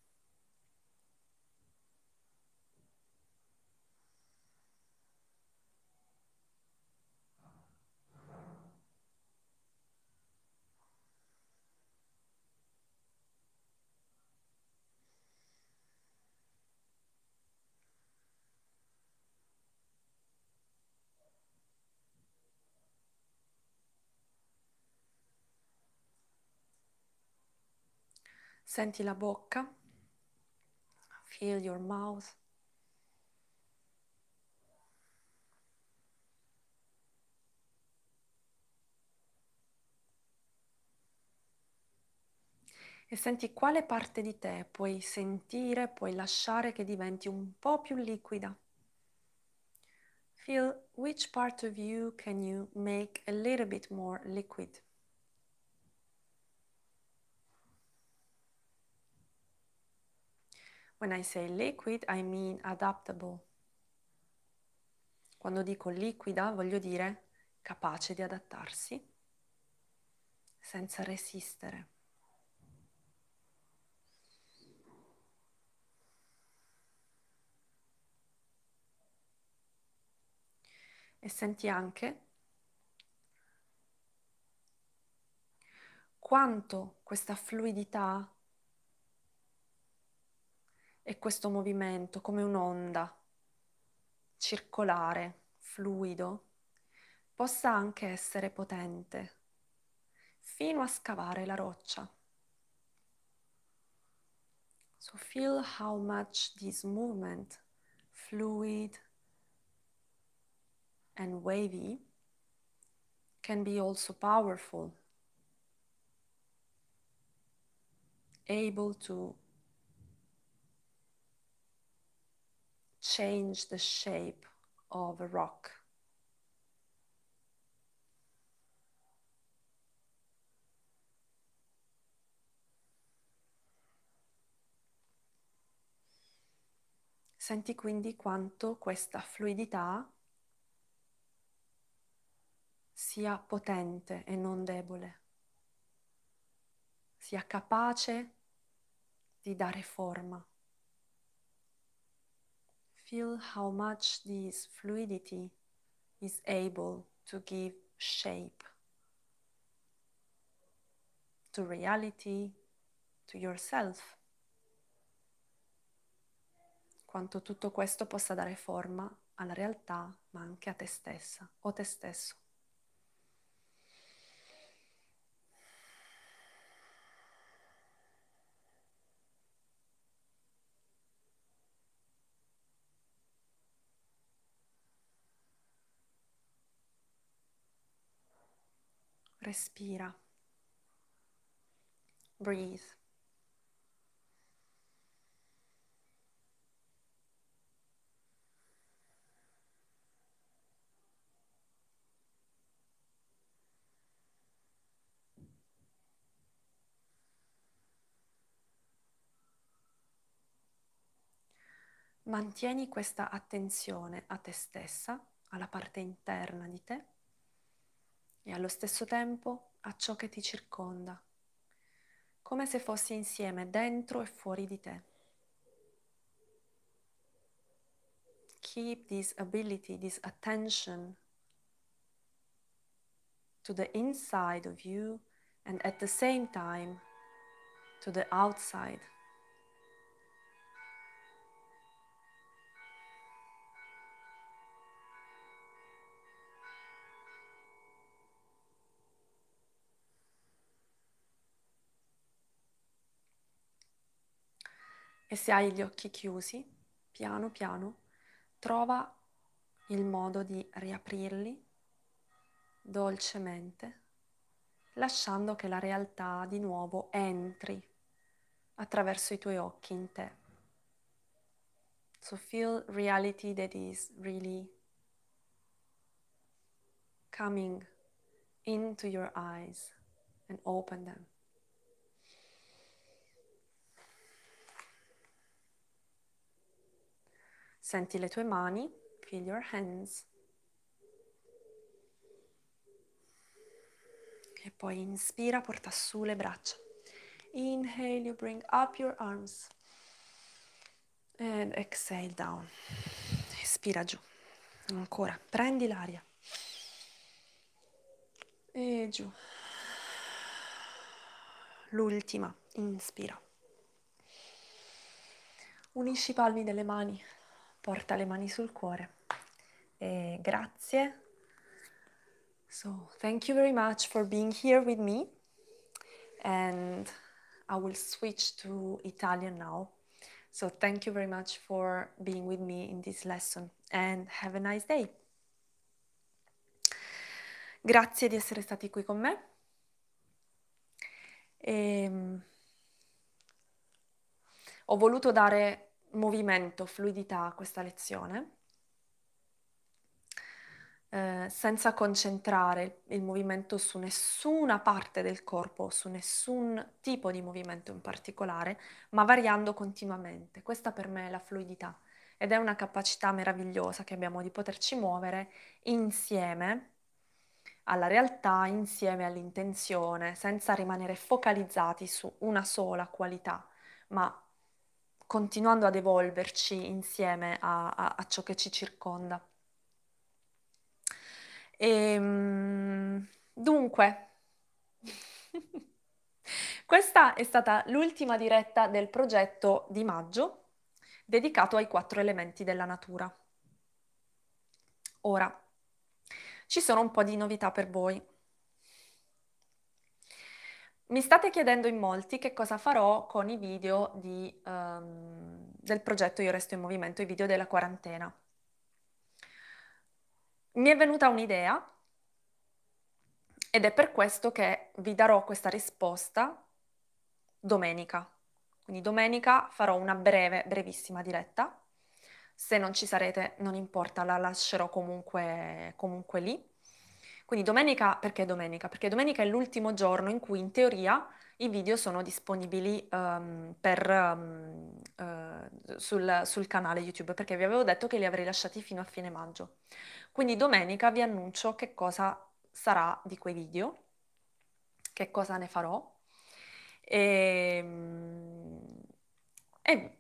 Senti la bocca. Feel your mouth. e senti quale parte di te puoi sentire, puoi lasciare che diventi un po' più liquida. Feel which part of you can you make a little bit more liquid. When I say liquid, I mean adaptable. Quando dico liquida, voglio dire capace di adattarsi senza resistere. E senti anche quanto questa fluidità è questo movimento come un'onda circolare, fluido, possa anche essere potente fino a scavare la roccia. So feel how much this movement, fluid and wavy, can be also powerful, able to change the shape of a rock. Senti quindi quanto questa fluidità sia potente e non debole, sia capace di dare forma feel how much this fluidity is able to give shape to reality, to yourself. Quanto tutto questo possa dare forma alla realtà, ma anche a te stessa o te stesso. Respira. Breathe. Mantieni questa attenzione a te stessa, alla parte interna di te e allo stesso tempo a ciò che ti circonda, come se fossi insieme dentro e fuori di te. Keep this ability, this attention to the inside of you and at the same time to the outside. E se hai gli occhi chiusi, piano piano, trova il modo di riaprirli dolcemente, lasciando che la realtà di nuovo entri attraverso i tuoi occhi in te. So feel reality that is really coming into your eyes and open them. Senti le tue mani, feel your hands. E poi inspira, porta su le braccia. Inhale, you bring up your arms. And exhale down. Espira giù. Ancora, prendi l'aria. E giù. L'ultima, inspira. Unisci i palmi delle mani porta le mani sul cuore. E grazie. So, thank you very much for being here with me. And I will switch to Italian now. So, thank you very much for being with me in this lesson and have a nice day. Grazie di essere stati qui con me. E, ehm, ho voluto dare movimento, fluidità a questa lezione, eh, senza concentrare il movimento su nessuna parte del corpo, su nessun tipo di movimento in particolare, ma variando continuamente. Questa per me è la fluidità ed è una capacità meravigliosa che abbiamo di poterci muovere insieme alla realtà, insieme all'intenzione, senza rimanere focalizzati su una sola qualità, ma continuando ad evolverci insieme a, a, a ciò che ci circonda. E, ehm, dunque, questa è stata l'ultima diretta del progetto di maggio dedicato ai quattro elementi della natura. Ora, ci sono un po' di novità per voi. Mi state chiedendo in molti che cosa farò con i video di, um, del progetto Io Resto in Movimento, i video della quarantena. Mi è venuta un'idea ed è per questo che vi darò questa risposta domenica. Quindi domenica farò una breve, brevissima diretta. Se non ci sarete non importa, la lascerò comunque, comunque lì quindi domenica, perché domenica? Perché domenica è l'ultimo giorno in cui in teoria i video sono disponibili um, per, um, uh, sul, sul, canale YouTube, perché vi avevo detto che li avrei lasciati fino a fine maggio. Quindi domenica vi annuncio che cosa sarà di quei video, che cosa ne farò. E, ehm, e,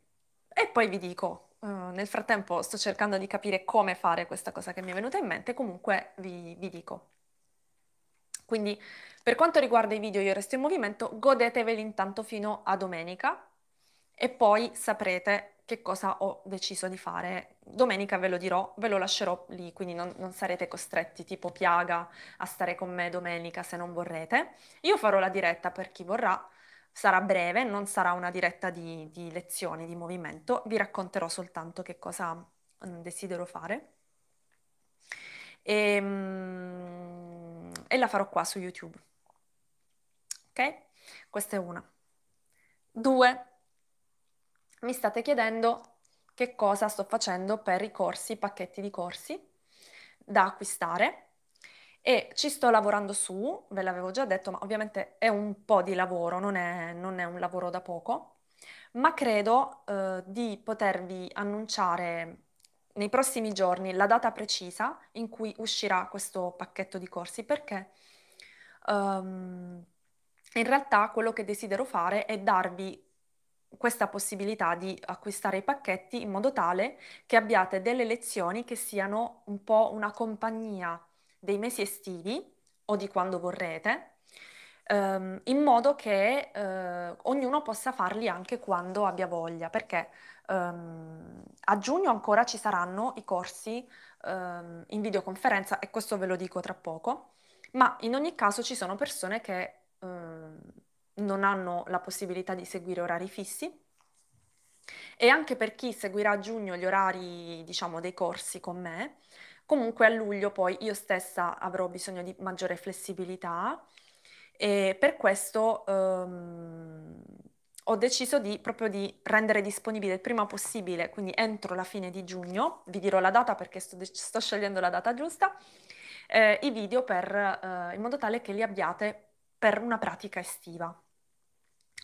e poi vi dico Uh, nel frattempo sto cercando di capire come fare questa cosa che mi è venuta in mente, comunque vi, vi dico. Quindi per quanto riguarda i video Io Resto in Movimento, godeteveli intanto fino a domenica e poi saprete che cosa ho deciso di fare. Domenica ve lo dirò, ve lo lascerò lì, quindi non, non, sarete costretti tipo piaga a stare con me domenica se non vorrete. Io farò la diretta per chi vorrà, sarà breve, non sarà una diretta di, di lezioni, di movimento, vi racconterò soltanto che cosa mm, desidero fare. Ehm e la farò qua su YouTube. Ok? Questa è una. Due, mi state chiedendo che cosa sto facendo per i corsi, i pacchetti di corsi da acquistare e ci sto lavorando su, ve l'avevo già detto, ma ovviamente è un po' di lavoro, non è, non è un lavoro da poco, ma credo eh, di potervi annunciare nei prossimi giorni la data precisa in cui uscirà questo pacchetto di corsi perché um, in realtà quello che desidero fare è darvi questa possibilità di acquistare i pacchetti in modo tale che abbiate delle lezioni che siano un po' una compagnia dei mesi estivi o di quando vorrete, ehm, in modo che eh, ognuno possa farli anche quando abbia voglia, perché Um, a giugno ancora ci saranno i corsi um, in videoconferenza e questo ve lo dico tra poco, ma in ogni caso ci sono persone che um, non hanno la possibilità di seguire orari fissi e anche per chi seguirà a giugno gli orari, diciamo, dei corsi con me, comunque a luglio poi io stessa avrò bisogno di maggiore flessibilità e per questo ehm, ho deciso di, proprio di rendere disponibile il prima possibile, quindi entro la fine di giugno, vi dirò la data perché sto, sto scegliendo la data giusta, eh, i video per, eh, in modo tale che li abbiate per una pratica estiva.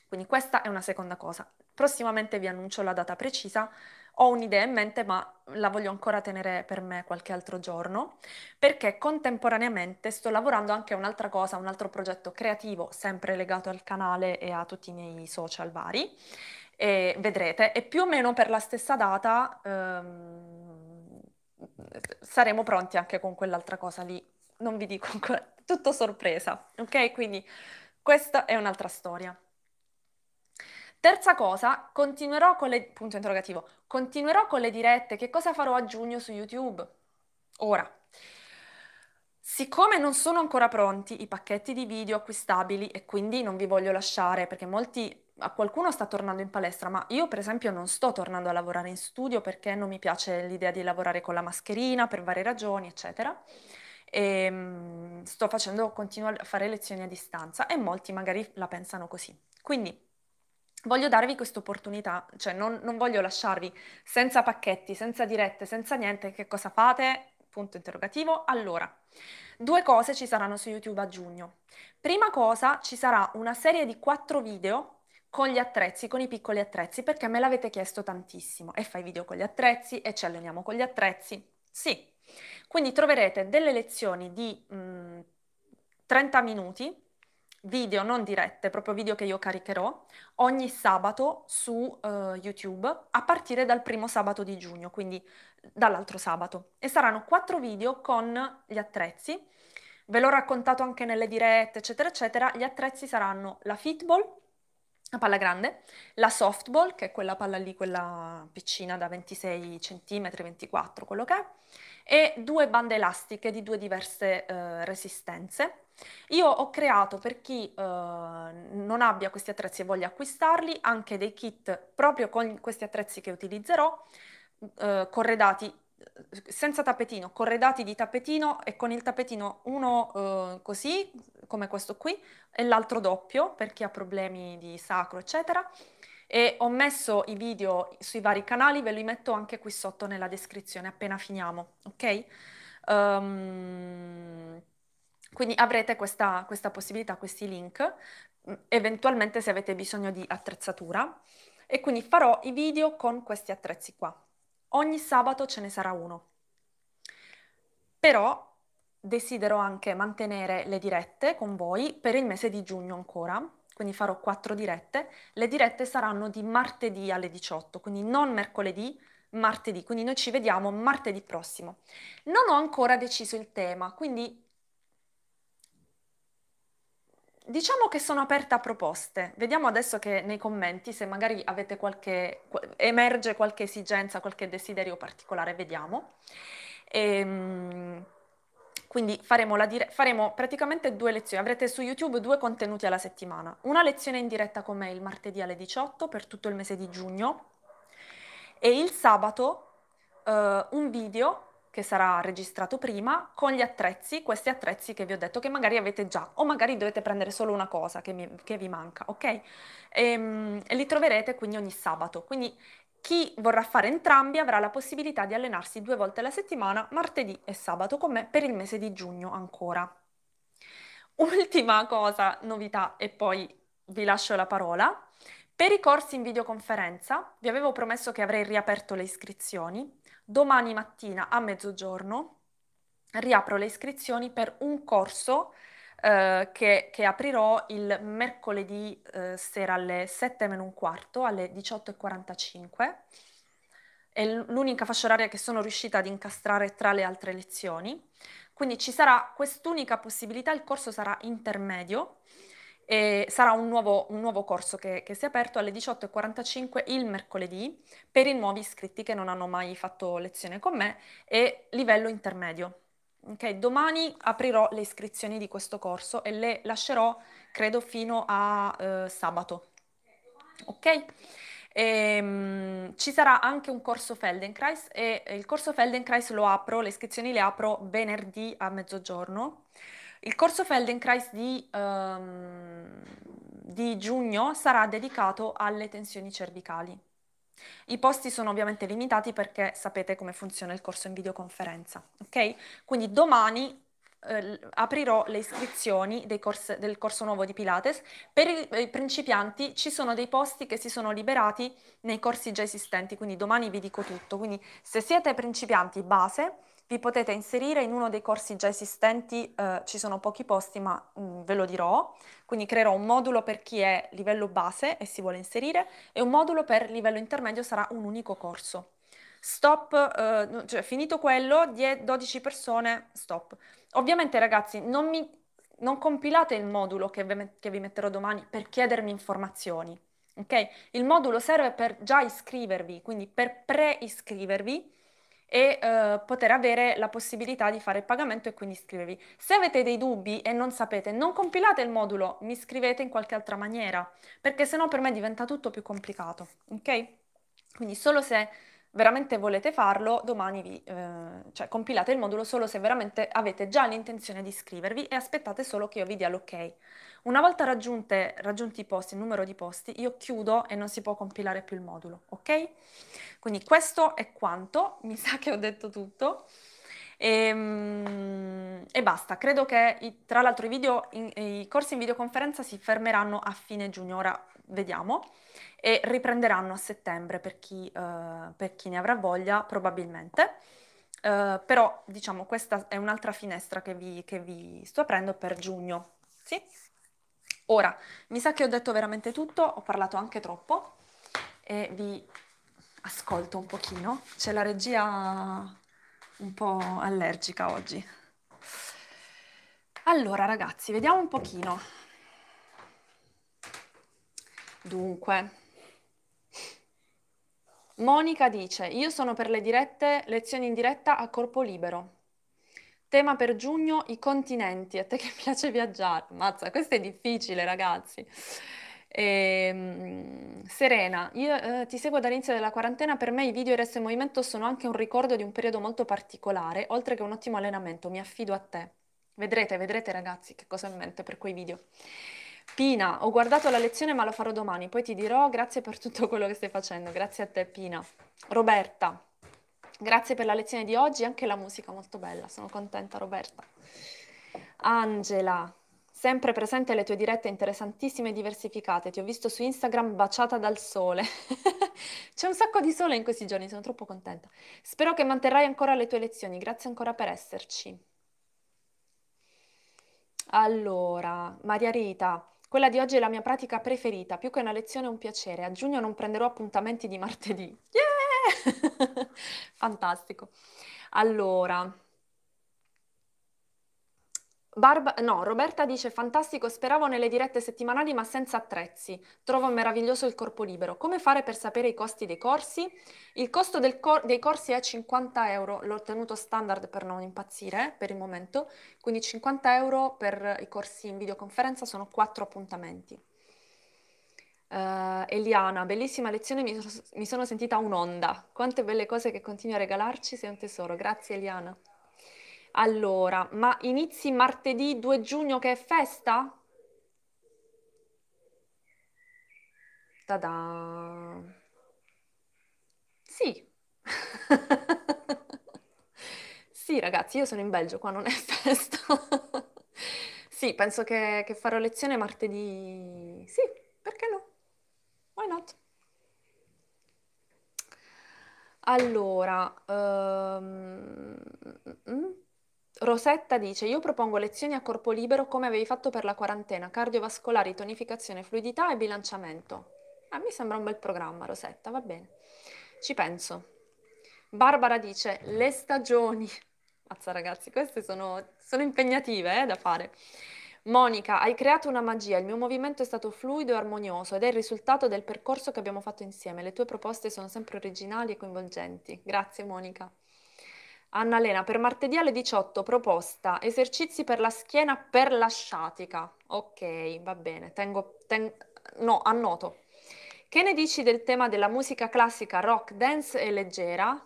Quindi questa è una seconda cosa. Prossimamente vi annuncio la data precisa ho un'idea in mente, ma la voglio ancora tenere per me qualche altro giorno, perché contemporaneamente sto lavorando anche a un'altra cosa, un altro progetto creativo, sempre legato al canale e a tutti i miei social vari. E vedrete, e più o meno per la stessa data ehm, saremo pronti anche con quell'altra cosa lì. Non vi dico ancora, tutto sorpresa, ok? Quindi questa è un'altra storia. Terza cosa, continuerò con le... punto interrogativo, continuerò con le dirette, che cosa farò a giugno su YouTube? Ora, siccome non sono ancora pronti i pacchetti di video acquistabili e quindi non vi voglio lasciare perché molti a qualcuno sta tornando in palestra, ma io per esempio non sto tornando a lavorare in studio perché non mi piace l'idea di lavorare con la mascherina per varie ragioni, eccetera. E, ehm, sto facendo, continuo a fare lezioni a distanza e molti magari la pensano così. Quindi voglio darvi questa opportunità, cioè non, non, voglio lasciarvi senza pacchetti, senza dirette, senza niente, che cosa fate? Punto interrogativo. Allora, due cose ci saranno su YouTube a giugno. Prima cosa, ci sarà una serie di quattro video con gli attrezzi, con i piccoli attrezzi, perché me l'avete chiesto tantissimo. E fai video con gli attrezzi e ci alleniamo con gli attrezzi. Sì. Quindi troverete delle lezioni di mh, mm, 30 minuti video non dirette, proprio video che io caricherò ogni sabato su uh, YouTube a partire dal primo sabato di giugno, quindi dall'altro sabato. E saranno quattro video con gli attrezzi. Ve l'ho raccontato anche nelle dirette, eccetera, eccetera. Gli attrezzi saranno la fitball, la palla grande, la softball, che è quella palla lì, quella piccina da 26 cm, 24, quello che è, e due bande elastiche di due diverse eh, resistenze io ho creato per chi eh, non abbia questi attrezzi e voglia acquistarli anche dei kit proprio con questi attrezzi che utilizzerò, eh, corredati eh, senza tappetino, corredati di tappetino e con il tappetino uno eh, così, come questo qui, e l'altro doppio per chi ha problemi di sacro, eccetera. E ho messo i video sui vari canali, ve li metto anche qui sotto nella descrizione appena finiamo, ok? Um... Quindi avrete questa, questa possibilità, questi link, mm, eventualmente se avete bisogno di attrezzatura. E quindi farò i video con questi attrezzi qua. Ogni sabato ce ne sarà uno. Però desidero anche mantenere le dirette con voi per il mese di giugno ancora, quindi farò quattro dirette. Le dirette saranno di martedì alle 18, quindi non mercoledì, martedì, quindi noi ci vediamo martedì prossimo. Non ho ancora deciso il tema, quindi diciamo che sono aperta a proposte. Vediamo adesso che nei commenti se magari avete qualche emerge qualche esigenza, qualche desiderio particolare, vediamo. E, ehm, quindi faremo, dire- faremo, praticamente due lezioni, avrete su YouTube due contenuti alla settimana, una lezione in diretta con me il martedì alle 18 per tutto il mese di giugno e il sabato eh, un video che sarà registrato prima con gli attrezzi, questi attrezzi che vi ho detto che magari avete già o magari dovete prendere solo una cosa che, mi, che vi manca, ok? E, ehm, e li troverete quindi ogni sabato. Quindi chi vorrà fare entrambi avrà la possibilità di allenarsi due volte alla settimana, martedì e sabato con me per il mese di giugno ancora. Ultima cosa, novità e poi vi lascio la parola. Per i corsi in videoconferenza vi avevo promesso che avrei riaperto le iscrizioni. Domani mattina a mezzogiorno riapro le iscrizioni per un corso eh, che, che, aprirò il mercoledì eh, sera alle 7 meno un quarto, alle 18.45. È l'unica fascia oraria che sono riuscita ad incastrare tra le altre lezioni. Quindi ci sarà quest'unica possibilità, il corso sarà intermedio e sarà un nuovo, un nuovo corso che, che, si è aperto alle 18.45 il mercoledì per i nuovi iscritti che non hanno mai fatto lezione con me e livello intermedio. Okay, domani aprirò le iscrizioni di questo corso e le lascerò credo fino a eh, sabato. Ok? E, um, ci sarà anche un corso Feldenkrais e il corso Feldenkrais lo apro, le iscrizioni le apro venerdì a mezzogiorno. Il corso Feldenkrais di, um, di giugno sarà dedicato alle tensioni cervicali. I posti sono ovviamente limitati perché sapete come funziona il corso in videoconferenza, ok? Quindi domani eh, aprirò le iscrizioni corsi, del corso nuovo di Pilates. Per i, i, principianti ci sono dei posti che si sono liberati nei corsi già esistenti, quindi domani vi dico tutto. Quindi se siete principianti base, vi potete inserire in uno dei corsi già esistenti, eh, ci sono pochi posti ma mh, mm, ve lo dirò, quindi creerò un modulo per chi è livello base e si vuole inserire e un modulo per livello intermedio sarà un unico corso. Stop, eh, cioè finito quello, 10, 12 persone, stop. Ovviamente ragazzi non, mi, non compilate il modulo che vi, che vi metterò domani per chiedermi informazioni. Okay? Il modulo serve per già iscrivervi, quindi per pre-iscrivervi e eh, poter avere la possibilità di fare il pagamento e quindi iscrivervi. Se avete dei dubbi e non sapete, non compilate il modulo, mi scrivete in qualche altra maniera, perché sennò per me diventa tutto più complicato, ok? Quindi solo se veramente volete farlo, domani vi, eh, cioè compilate il modulo solo se veramente avete già l'intenzione di iscrivervi e aspettate solo che io vi dia l'ok. Una volta raggiunti i posti, il numero di posti, io chiudo e non si può compilare più il modulo, ok? Quindi questo è quanto, mi sa che ho detto tutto. E, ehm, e, basta, credo che i, tra l'altro i, video, in, i corsi in videoconferenza si fermeranno a fine giugno, ora vediamo, e riprenderanno a settembre per chi, uh, per chi ne avrà voglia probabilmente. Uh, però diciamo questa è un'altra finestra che vi, che vi sto aprendo per giugno. Sì? Ora, mi sa che ho detto veramente tutto, ho parlato anche troppo e vi ascolto un pochino. C'è la regia un po' allergica oggi. Allora ragazzi, vediamo un pochino. Dunque, Monica dice, io sono per le dirette, lezioni in diretta a corpo libero. Tema per giugno, i continenti. A te che piace viaggiare. Mazza, questo è difficile, ragazzi. E, ehm, Serena, io eh, ti seguo dall'inizio della quarantena, per me i video resto RS Movimento sono anche un ricordo di un periodo molto particolare, oltre che un ottimo allenamento, mi affido a te. Vedrete, vedrete ragazzi che cosa ho in mente per quei video. Pina, ho guardato la lezione ma lo farò domani, poi ti dirò grazie per tutto quello che stai facendo, grazie a te Pina. Roberta, Grazie per la lezione di oggi, anche la musica molto bella, sono contenta Roberta. Angela, sempre presente alle tue dirette interessantissime e diversificate, ti ho visto su Instagram baciata dal sole. C'è un sacco di sole in questi giorni, sono troppo contenta. Spero che manterrai ancora le tue lezioni, grazie ancora per esserci. Allora, Maria Rita, quella di oggi è la mia pratica preferita, più che una lezione è un piacere. A giugno non prenderò appuntamenti di martedì. Yeah! Fantastico. Allora, Barb- no, Roberta dice fantastico, speravo nelle dirette settimanali ma senza attrezzi. Trovo meraviglioso il corpo libero. Come fare per sapere i costi dei corsi? Il costo cor- dei corsi è 50 euro, l'ho tenuto standard per non impazzire eh, per il momento, quindi 50 euro per i corsi in videoconferenza sono 4 appuntamenti. Uh, Eliana, bellissima lezione, mi, so, mi sono sentita un'onda. Quante belle cose che continui a regalarci, sei un tesoro. Grazie Eliana. Allora, ma inizi martedì 2 giugno che è festa? Tada! Sì. sì, ragazzi, io sono in Belgio, qua non è festa. sì, penso che, che farò lezione martedì. Sì, Why not? Allora, um, Rosetta dice, io propongo lezioni a corpo libero come avevi fatto per la quarantena, cardiovascolari, tonificazione, fluidità e bilanciamento. A ah, mi sembra un bel programma, Rosetta, va bene. Ci penso. Barbara dice, le stagioni. Mazza ragazzi, queste sono, sono impegnative eh, da fare. Monica, hai creato una magia, il mio movimento è stato fluido e armonioso ed è il risultato del percorso che abbiamo fatto insieme. Le tue proposte sono sempre originali e coinvolgenti. Grazie Monica. Anna Lena, per martedì alle 18 proposta esercizi per la schiena per la sciatica. Ok, va bene, tengo, ten... no, annoto. Che ne dici del tema della musica classica rock, dance e leggera?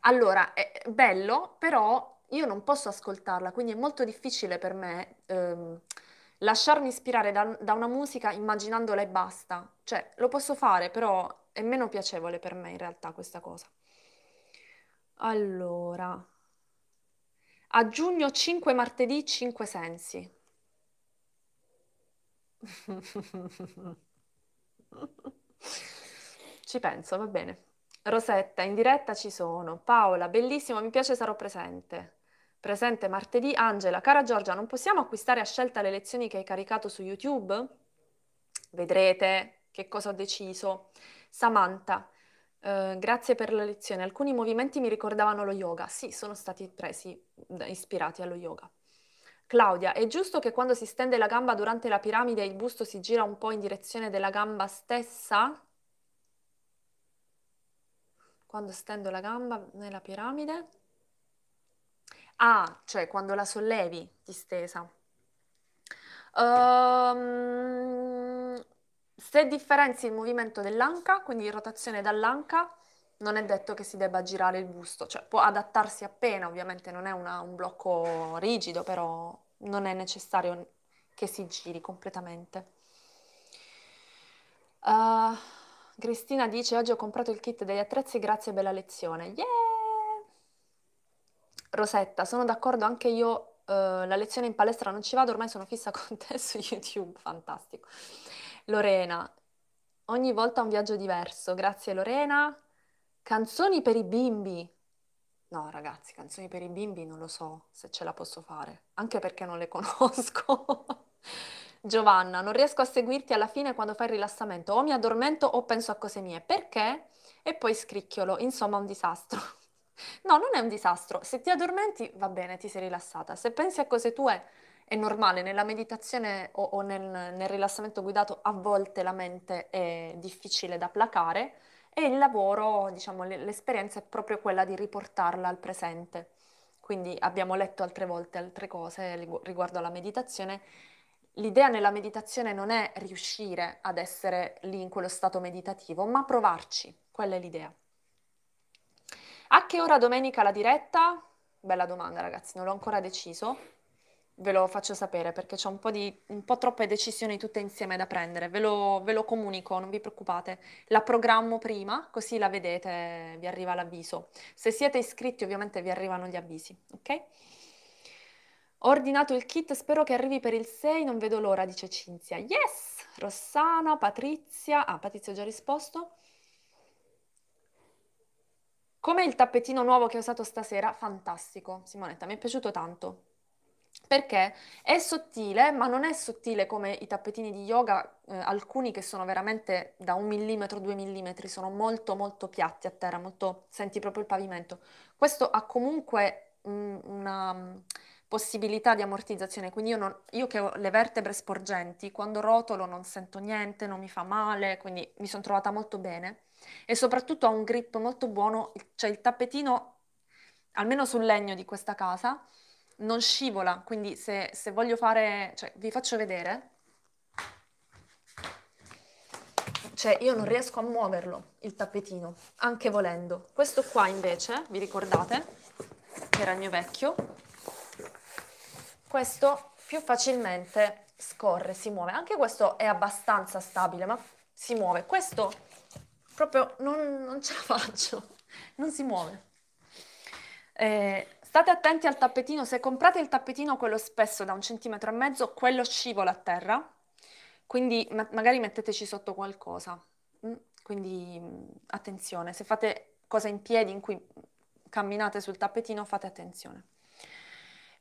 Allora, è bello, però io non posso ascoltarla, quindi è molto difficile per me ehm, lasciarmi ispirare da, da, una musica immaginandola e basta. Cioè, lo posso fare, però è meno piacevole per me in realtà questa cosa. Allora, a giugno 5 martedì 5 sensi. Ci penso, va bene. Rosetta, in diretta ci sono. Paola, bellissimo, mi piace, sarò presente. Presente martedì. Angela, cara Giorgia, non possiamo acquistare a scelta le lezioni che hai caricato su YouTube? Vedrete che cosa ho deciso. Samantha, eh, grazie per la lezione. Alcuni movimenti mi ricordavano lo yoga. Sì, sono stati presi, ispirati allo yoga. Claudia, è giusto che quando si stende la gamba durante la piramide il busto si gira un po' in direzione della gamba stessa? quando stendo la gamba nella piramide. Ah, cioè quando la sollevi distesa. Um, se differenzi il movimento dell'anca, quindi rotazione dall'anca, non è detto che si debba girare il busto, cioè può adattarsi appena, ovviamente non è una, un blocco rigido, però non è necessario che si giri completamente. Uh, Cristina dice oggi ho comprato il kit degli attrezzi, grazie, bella lezione. Yeah! Rosetta, sono d'accordo anche io, eh, la lezione in palestra non ci vado, ormai sono fissa con te su YouTube, fantastico. Lorena, ogni volta un viaggio diverso, grazie Lorena. Canzoni per i bimbi. No ragazzi, canzoni per i bimbi non lo so se ce la posso fare, anche perché non le conosco. Giovanna, non riesco a seguirti alla fine quando fai il rilassamento, o mi addormento o penso a cose mie. Perché? E poi scricchiolo, insomma, un disastro. no, non è un disastro. Se ti addormenti, va bene, ti sei rilassata. Se pensi a cose tue, è normale, nella meditazione o, o nel, nel, rilassamento guidato a volte la mente è difficile da placare e il lavoro, diciamo, l'esperienza è proprio quella di riportarla al presente. Quindi abbiamo letto altre volte altre cose riguardo alla meditazione L'idea nella meditazione non è riuscire ad essere lì in quello stato meditativo, ma provarci, quella è l'idea. A che ora domenica la diretta? Bella domanda ragazzi, non l'ho ancora deciso, ve lo faccio sapere perché c'è un po', di, un po troppe decisioni tutte insieme da prendere, ve lo, ve lo comunico, non vi preoccupate, la programmo prima così la vedete, vi arriva l'avviso. Se siete iscritti ovviamente vi arrivano gli avvisi, ok? Ho ordinato il kit, spero che arrivi per il 6, non vedo l'ora, dice Cinzia. Yes! Rossana, Patrizia. Ah, Patrizia ha già risposto. Come il tappetino nuovo che ho usato stasera, fantastico, Simonetta, mi è piaciuto tanto. Perché è sottile, ma non è sottile come i tappetini di yoga, eh, alcuni che sono veramente da un millimetro, due millimetri, sono molto molto piatti a terra, molto, senti proprio il pavimento. Questo ha comunque mh, mm, una possibilità di ammortizzazione, quindi io, non, io, che ho le vertebre sporgenti, quando rotolo non sento niente, non mi fa male, quindi mi sono trovata molto bene e soprattutto ha un grip molto buono, cioè il tappetino, almeno sul legno di questa casa, non scivola, quindi se, se voglio fare, cioè, vi faccio vedere, cioè io non riesco a muoverlo il tappetino, anche volendo. Questo qua invece, vi ricordate, che era il mio vecchio, questo più facilmente scorre, si muove. Anche questo è abbastanza stabile, ma si muove. Questo proprio non, non ce la faccio, non si muove. Eh, state attenti al tappetino, se comprate il tappetino quello spesso da un centimetro e mezzo, quello scivola a terra, quindi ma magari metteteci sotto qualcosa. Mm? Quindi mm, attenzione, se fate cose in piedi in cui camminate sul tappetino fate attenzione.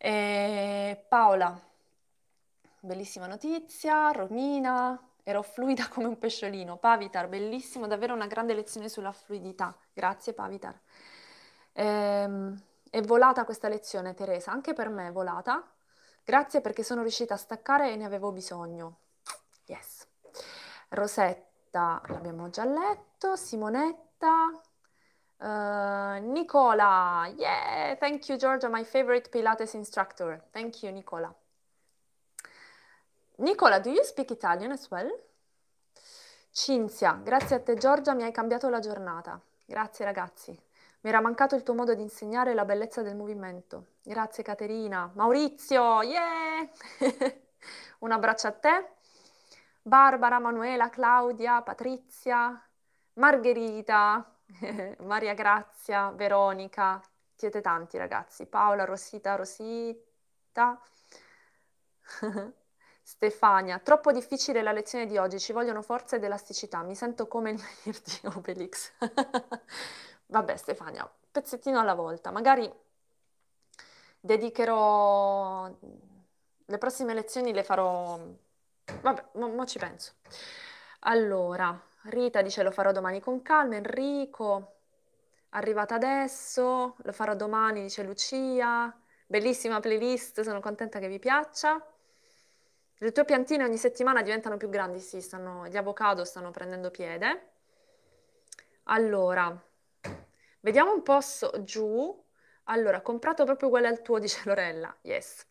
E eh, Paola, bellissima notizia, Romina, ero fluida come un pesciolino. Pavitar, bellissimo, davvero una grande lezione sulla fluidità. Grazie Pavitar. Ehm, è volata questa lezione, Teresa, anche per me è volata. Grazie perché sono riuscita a staccare e ne avevo bisogno. Yes. Rosetta, l'abbiamo già letto. Simonetta, eh, Nicola, yeah, thank you Giorgio, my favorite Pilates instructor. Thank you, Nicola. Nicola, do you speak Italian as well? Cinzia, grazie a te Giorgia, mi hai cambiato la giornata. Grazie ragazzi. Mi era mancato il tuo modo di insegnare la bellezza del movimento. Grazie Caterina. Maurizio, yeah! Un abbraccio a te. Barbara, Manuela, Claudia, Patrizia, Margherita, Maria Grazia, Veronica, siete tanti ragazzi, Paola, Rosita, Rosita, Stefania, troppo difficile la lezione di oggi, ci vogliono forza ed elasticità, mi sento come il di Obelix. Vabbè Stefania, pezzettino alla volta, magari dedicherò le prossime lezioni le farò vabbè, ma, mo ci penso. Allora, Rita dice lo farò domani con calma, Enrico, arrivata adesso, lo farò domani, dice Lucia, bellissima playlist, sono contenta che vi piaccia. Le tue piantine ogni settimana diventano più grandi, sì, stanno, gli avocado stanno prendendo piede. Allora, vediamo un po' so, giù. Allora, comprato proprio uguale al tuo, dice Lorella, yes.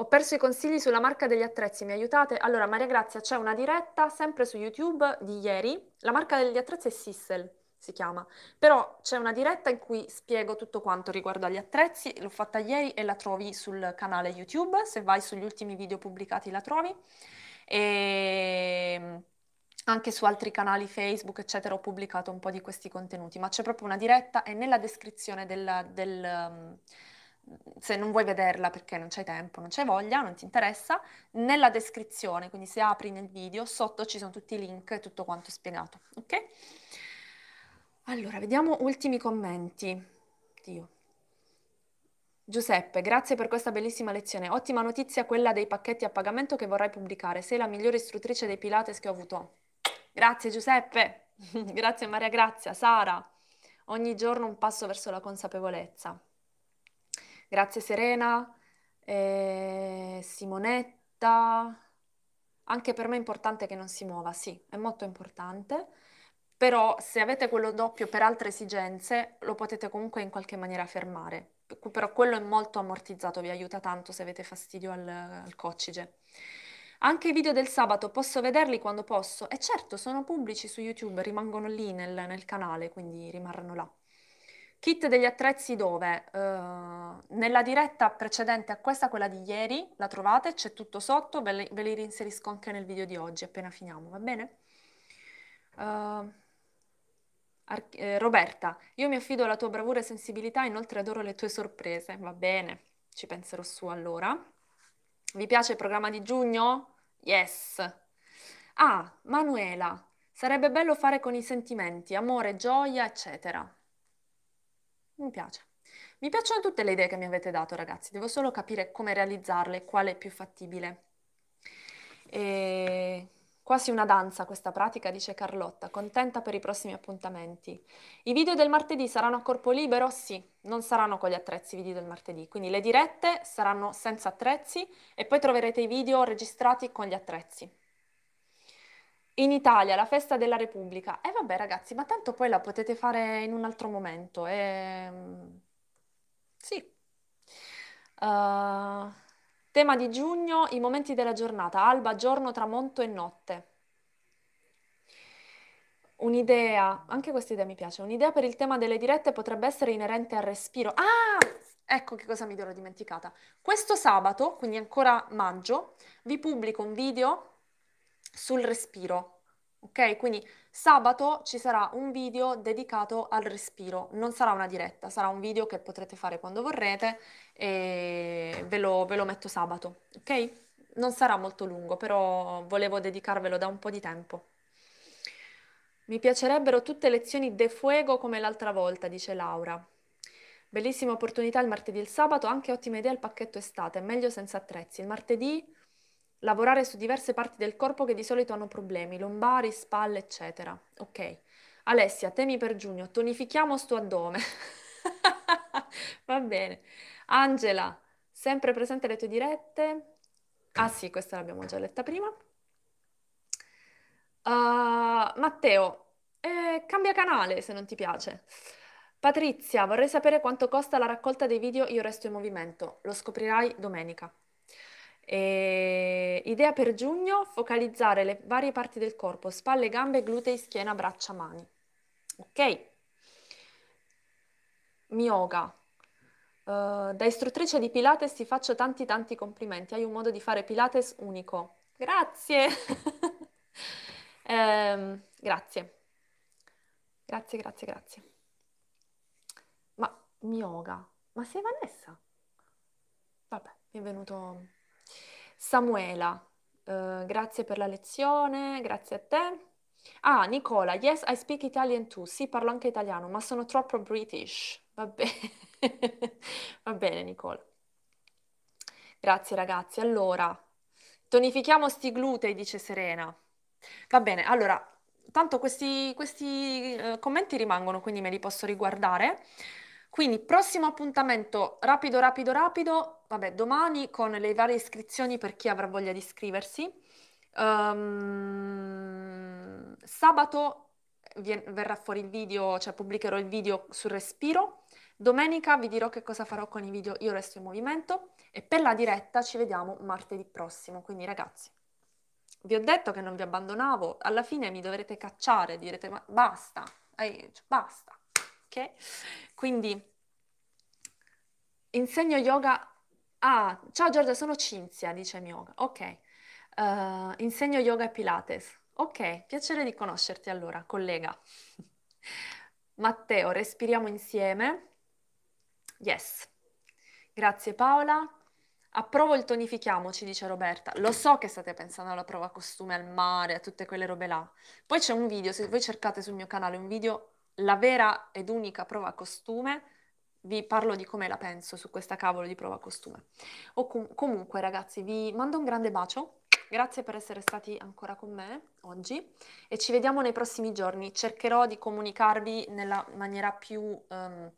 Ho perso i consigli sulla marca degli attrezzi, mi aiutate? Allora, Maria Grazia, c'è una diretta sempre su YouTube di ieri. La marca degli attrezzi è Sissel, si chiama. Però c'è una diretta in cui spiego tutto quanto riguardo agli attrezzi. L'ho fatta ieri e la trovi sul canale YouTube. Se vai sugli ultimi video pubblicati la trovi. E ehm, anche su altri canali Facebook, eccetera, ho pubblicato un po' di questi contenuti. Ma c'è proprio una diretta e nella descrizione del, del ehm, se non vuoi vederla perché non c'hai tempo, non c'hai voglia, non ti interessa, nella descrizione, quindi se apri nel video, sotto ci sono tutti i link e tutto quanto spiegato, ok? Allora, vediamo ultimi commenti. Dio. Giuseppe, grazie per questa bellissima lezione. Ottima notizia quella dei pacchetti a pagamento che vorrai pubblicare. Sei la migliore istruttrice dei Pilates che ho avuto. Grazie Giuseppe, grazie Maria Grazia, Sara. Ogni giorno un passo verso la consapevolezza. Grazie Serena, eh, Simonetta. Anche per me è importante che non si muova, sì, è molto importante, però se avete quello doppio per altre esigenze lo potete comunque in qualche maniera fermare, però quello è molto ammortizzato, vi aiuta tanto se avete fastidio al, al coccige. Anche i video del sabato posso vederli quando posso? E eh certo, sono pubblici su YouTube, rimangono lì nel, nel canale, quindi rimarranno là. Kit degli attrezzi dove? Uh, nella diretta precedente a questa, quella di ieri, la trovate, c'è tutto sotto, ve li, ve li, rinserisco anche nel video di oggi appena finiamo, va bene? Uh, eh, Roberta, io mi affido alla tua bravura e sensibilità, inoltre adoro le tue sorprese, va bene, ci penserò su allora. Vi piace il programma di giugno? Yes! Ah, Manuela, sarebbe bello fare con i sentimenti, amore, gioia, eccetera. Mi piace. Mi piacciono tutte le idee che mi avete dato, ragazzi, devo solo capire come realizzarle, quale è più fattibile. E... Quasi una danza questa pratica, dice Carlotta, contenta per i prossimi appuntamenti. I video del martedì saranno a corpo libero? Sì, non saranno con gli attrezzi i video del martedì, quindi le dirette saranno senza attrezzi e poi troverete i video registrati con gli attrezzi in Italia la festa della Repubblica. E eh vabbè ragazzi, ma tanto poi la potete fare in un altro momento. E... Ehm, sì. Uh, tema di giugno, i momenti della giornata, alba, giorno, tramonto e notte. Un'idea, anche questa idea mi piace, un'idea per il tema delle dirette potrebbe essere inerente al respiro. Ah, ecco che cosa mi ero dimenticata. Questo sabato, quindi ancora maggio, vi pubblico un video sul respiro, ok? Quindi sabato ci sarà un video dedicato al respiro, non sarà una diretta, sarà un video che potrete fare quando vorrete e ve lo, ve lo metto sabato, ok? Non sarà molto lungo, però volevo dedicarvelo da un po' di tempo. Mi piacerebbero tutte lezioni de fuego come l'altra volta, dice Laura. Bellissima opportunità il martedì e il sabato, anche ottima idea il pacchetto estate, meglio senza attrezzi. Il martedì lavorare su diverse parti del corpo che di solito hanno problemi, lombari, spalle, eccetera. Ok. Alessia, temi per giugno, tonifichiamo sto addome. Va bene. Angela, sempre presente le tue dirette? Ah sì, questa l'abbiamo già letta prima. Uh, Matteo, eh, cambia canale se non ti piace. Patrizia, vorrei sapere quanto costa la raccolta dei video Io resto in movimento. Lo scoprirai domenica. E... Ehm, idea per giugno, focalizzare le varie parti del corpo, spalle, gambe, glutei, schiena, braccia, mani. Ok? Mioga. Uh, ehm, da istruttrice di Pilates ti faccio tanti tanti complimenti, hai un modo di fare Pilates unico. Grazie! eh, grazie. Grazie, grazie, grazie. Ma Mioga, ma sei Vanessa? Vabbè, mi è venuto Samuela, eh, grazie per la lezione, grazie a te. Ah, Nicola, yes, I speak Italian too. Sì, parlo anche italiano, ma sono troppo British. Va bene, va bene, Nicola. Grazie ragazzi. Allora, tonifichiamo sti glutei, dice Serena. Va bene, allora, tanto questi, questi eh, commenti rimangono, quindi me li posso riguardare. Quindi prossimo appuntamento, rapido, rapido, rapido, vabbè, domani con le varie iscrizioni per chi avrà voglia di iscriversi. Um, sabato eh, verrà fuori il video, cioè pubblicherò il video sul respiro. Domenica vi dirò che cosa farò con i video Io resto in movimento e per la diretta ci vediamo martedì prossimo. Quindi ragazzi, vi ho detto che non vi abbandonavo, alla fine mi dovrete cacciare, direte ma basta, eh, basta ok? Quindi insegno yoga Ah, ciao Giorgia, sono Cinzia, dice Mioga. Ok, uh, insegno yoga e Pilates. Ok, piacere di conoscerti allora, collega. Matteo, respiriamo insieme. Yes. Grazie Paola. Approvo il tonifichiamoci, dice Roberta. Lo so che state pensando alla prova costume al mare, a tutte quelle robe là. Poi c'è un video, se voi cercate sul mio canale un video la vera ed unica prova costume, vi parlo di come la penso su questa cavolo di prova costume. O com- comunque ragazzi, vi mando un grande bacio. Grazie per essere stati ancora con me oggi e ci vediamo nei prossimi giorni. Cercherò di comunicarvi nella maniera più um,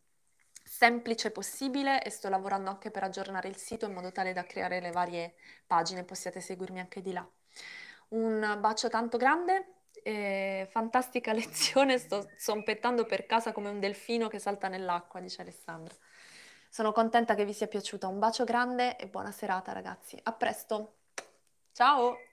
semplice possibile e sto lavorando anche per aggiornare il sito in modo tale da creare le varie pagine. Possiate seguirmi anche di là. Un bacio tanto grande eh, fantastica lezione, sto sompettando per casa come un delfino che salta nell'acqua, dice Alessandra. Sono contenta che vi sia piaciuta, un bacio grande e buona serata ragazzi, a presto, ciao!